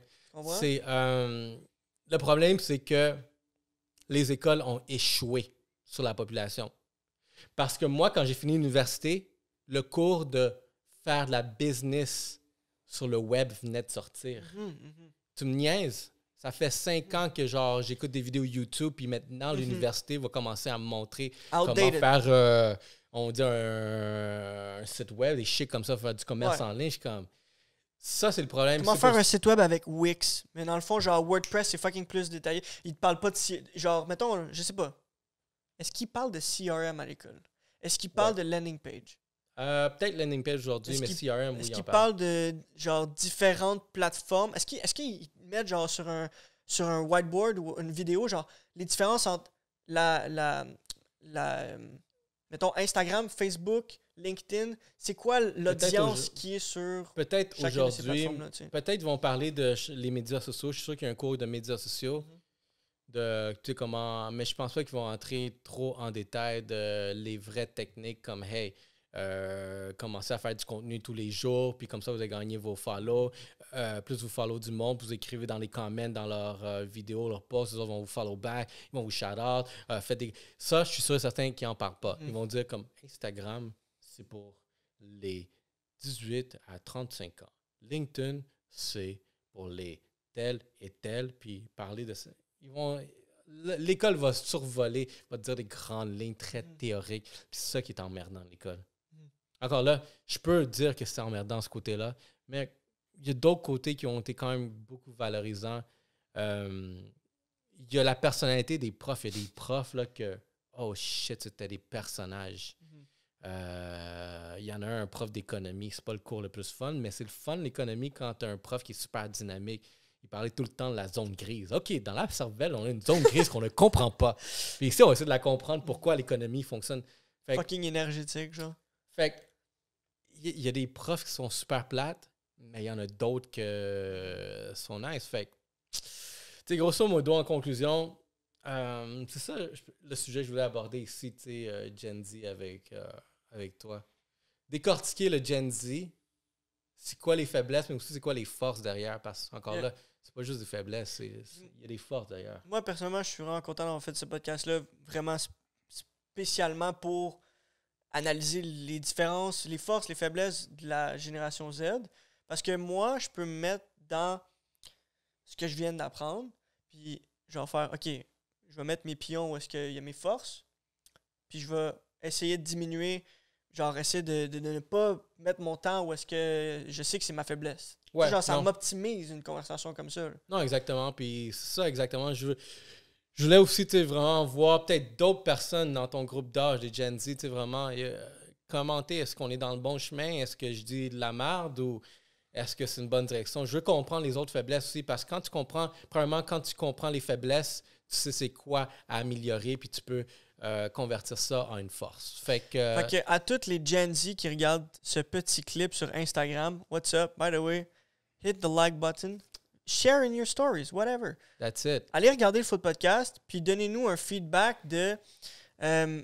C'est euh, le problème, c'est que les écoles ont échoué sur la population. Parce que moi, quand j'ai fini l'université, le cours de faire de la business sur le web venait de sortir. Mhm, mhm. Tu me niaises. Ça fait cinq ans que genre j'écoute des vidéos YouTube, puis maintenant mhm. l'université va commencer à me montrer comment faire, euh, on dit un, site web, des chics comme ça, faire du commerce en ligne. Je comme, ça, c'est le problème. Comment faire un site web avec Wix? Mais dans le fond, genre, WordPress, c'est fucking plus détaillé. Il te parle pas de... Genre, mettons, je sais pas. Est-ce qu'il parle de CRM à l'école? Est-ce qu'il parle de landing page? Euh, peut-être le page aujourd'hui, mais CRM, Est-ce qu'ils parlent de genre différentes plateformes? Est-ce qu'ils est mettent genre sur un, sur un whiteboard ou une vidéo, genre les différences entre la, la, mettons, Instagram, Facebook, LinkedIn, c'est quoi l'audience qui est sur Peut-être aujourd'hui, peut-être vont parler de les médias sociaux. Je suis sûr qu'il y a un cours de médias sociaux. Mm-hmm. De, tu comment, mais je pense pas qu'ils vont entrer trop en détail de les vraies techniques comme Hey, euh, commencez à faire du contenu tous les jours, puis comme ça, vous allez gagner vos follow. Euh, plus vous follow du monde, vous écrivez dans les comments, dans leurs euh, vidéos, leurs posts, ils vont vous follow back, ils vont vous shout out. Euh, des... Ça, je suis sûr et certain qu'ils n'en parlent pas. Ils mm. vont dire comme Instagram, c'est pour les 18 à 35 ans. LinkedIn, c'est pour les tels et tels, puis parler de ça. Ils vont l'école va survoler, va dire des grandes lignes très mm. théoriques. C'est ça qui est emmerdant, l'école. Encore là, je peux dire que c'est emmerdant ce côté-là, mais il y a d'autres côtés qui ont été quand même beaucoup valorisants. Euh, il y a la personnalité des profs. Il y a des profs là, que, oh shit, c'était des personnages. Mhm. Euh, il y en a un, prof d'économie, c'est pas le cours le plus fun, mais c'est le fun l'économie quand tu as un prof qui est super dynamique. Il parlait tout le temps de la zone grise. OK, dans la cervelle, on a une zone grise qu'on ne comprend pas. Puis ici, on essaie de la comprendre pourquoi l'économie fonctionne. Fucking énergétique, genre. Fait il y a des profs qui sont super plates, mais il y en a d'autres que sont nice. Fait tu grosso modo, en conclusion, euh, c'est ça le sujet que je voulais aborder ici, tu sais, euh, Gen Z avec, euh, avec toi. Décortiquer le Gen Z, c'est quoi les faiblesses, mais aussi c'est quoi les forces derrière, parce qu'encore là, c'est pas juste des faiblesses, il y a des forces derrière. Moi, personnellement, je suis vraiment content d'avoir fait ce podcast-là, vraiment spécialement pour analyser les différences, les forces, les faiblesses de la génération Z. Parce que moi, je peux me mettre dans ce que je viens d'apprendre, puis je vais faire, OK, je vais mettre mes pions où est-ce qu'il y a mes forces, puis je vais essayer de diminuer, genre essayer de, ne pas mettre mon temps où est-ce que je sais que c'est ma faiblesse. Ouais, genre, ça m'optimise une conversation comme ça. Non, exactement. Puis c'est ça, exactement. Je, veux je voulais aussi vraiment voir peut-être d'autres personnes dans ton groupe d'âge, des Gen Z, vraiment euh, commenter est-ce qu'on est dans le bon chemin, est-ce que je dis de la merde ou est-ce que c'est une bonne direction. Je veux comprendre les autres faiblesses aussi parce que quand tu comprends, premièrement, quand tu comprends les faiblesses, tu sais c'est quoi à améliorer puis tu peux euh, convertir ça en une force. Fait que, à toutes les Gen Z qui regardent ce petit clip sur Instagram, what's up, by the way, hit the like button sharing your stories, whatever. That's it. Allez regarder le Podcast, puis donnez-nous un feedback de euh,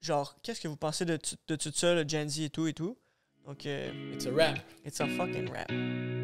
genre, qu'est-ce que vous pensez de, de tout ça, le Gen Z et tout et tout. Donc, euh, it's a rap. It's a fucking rap.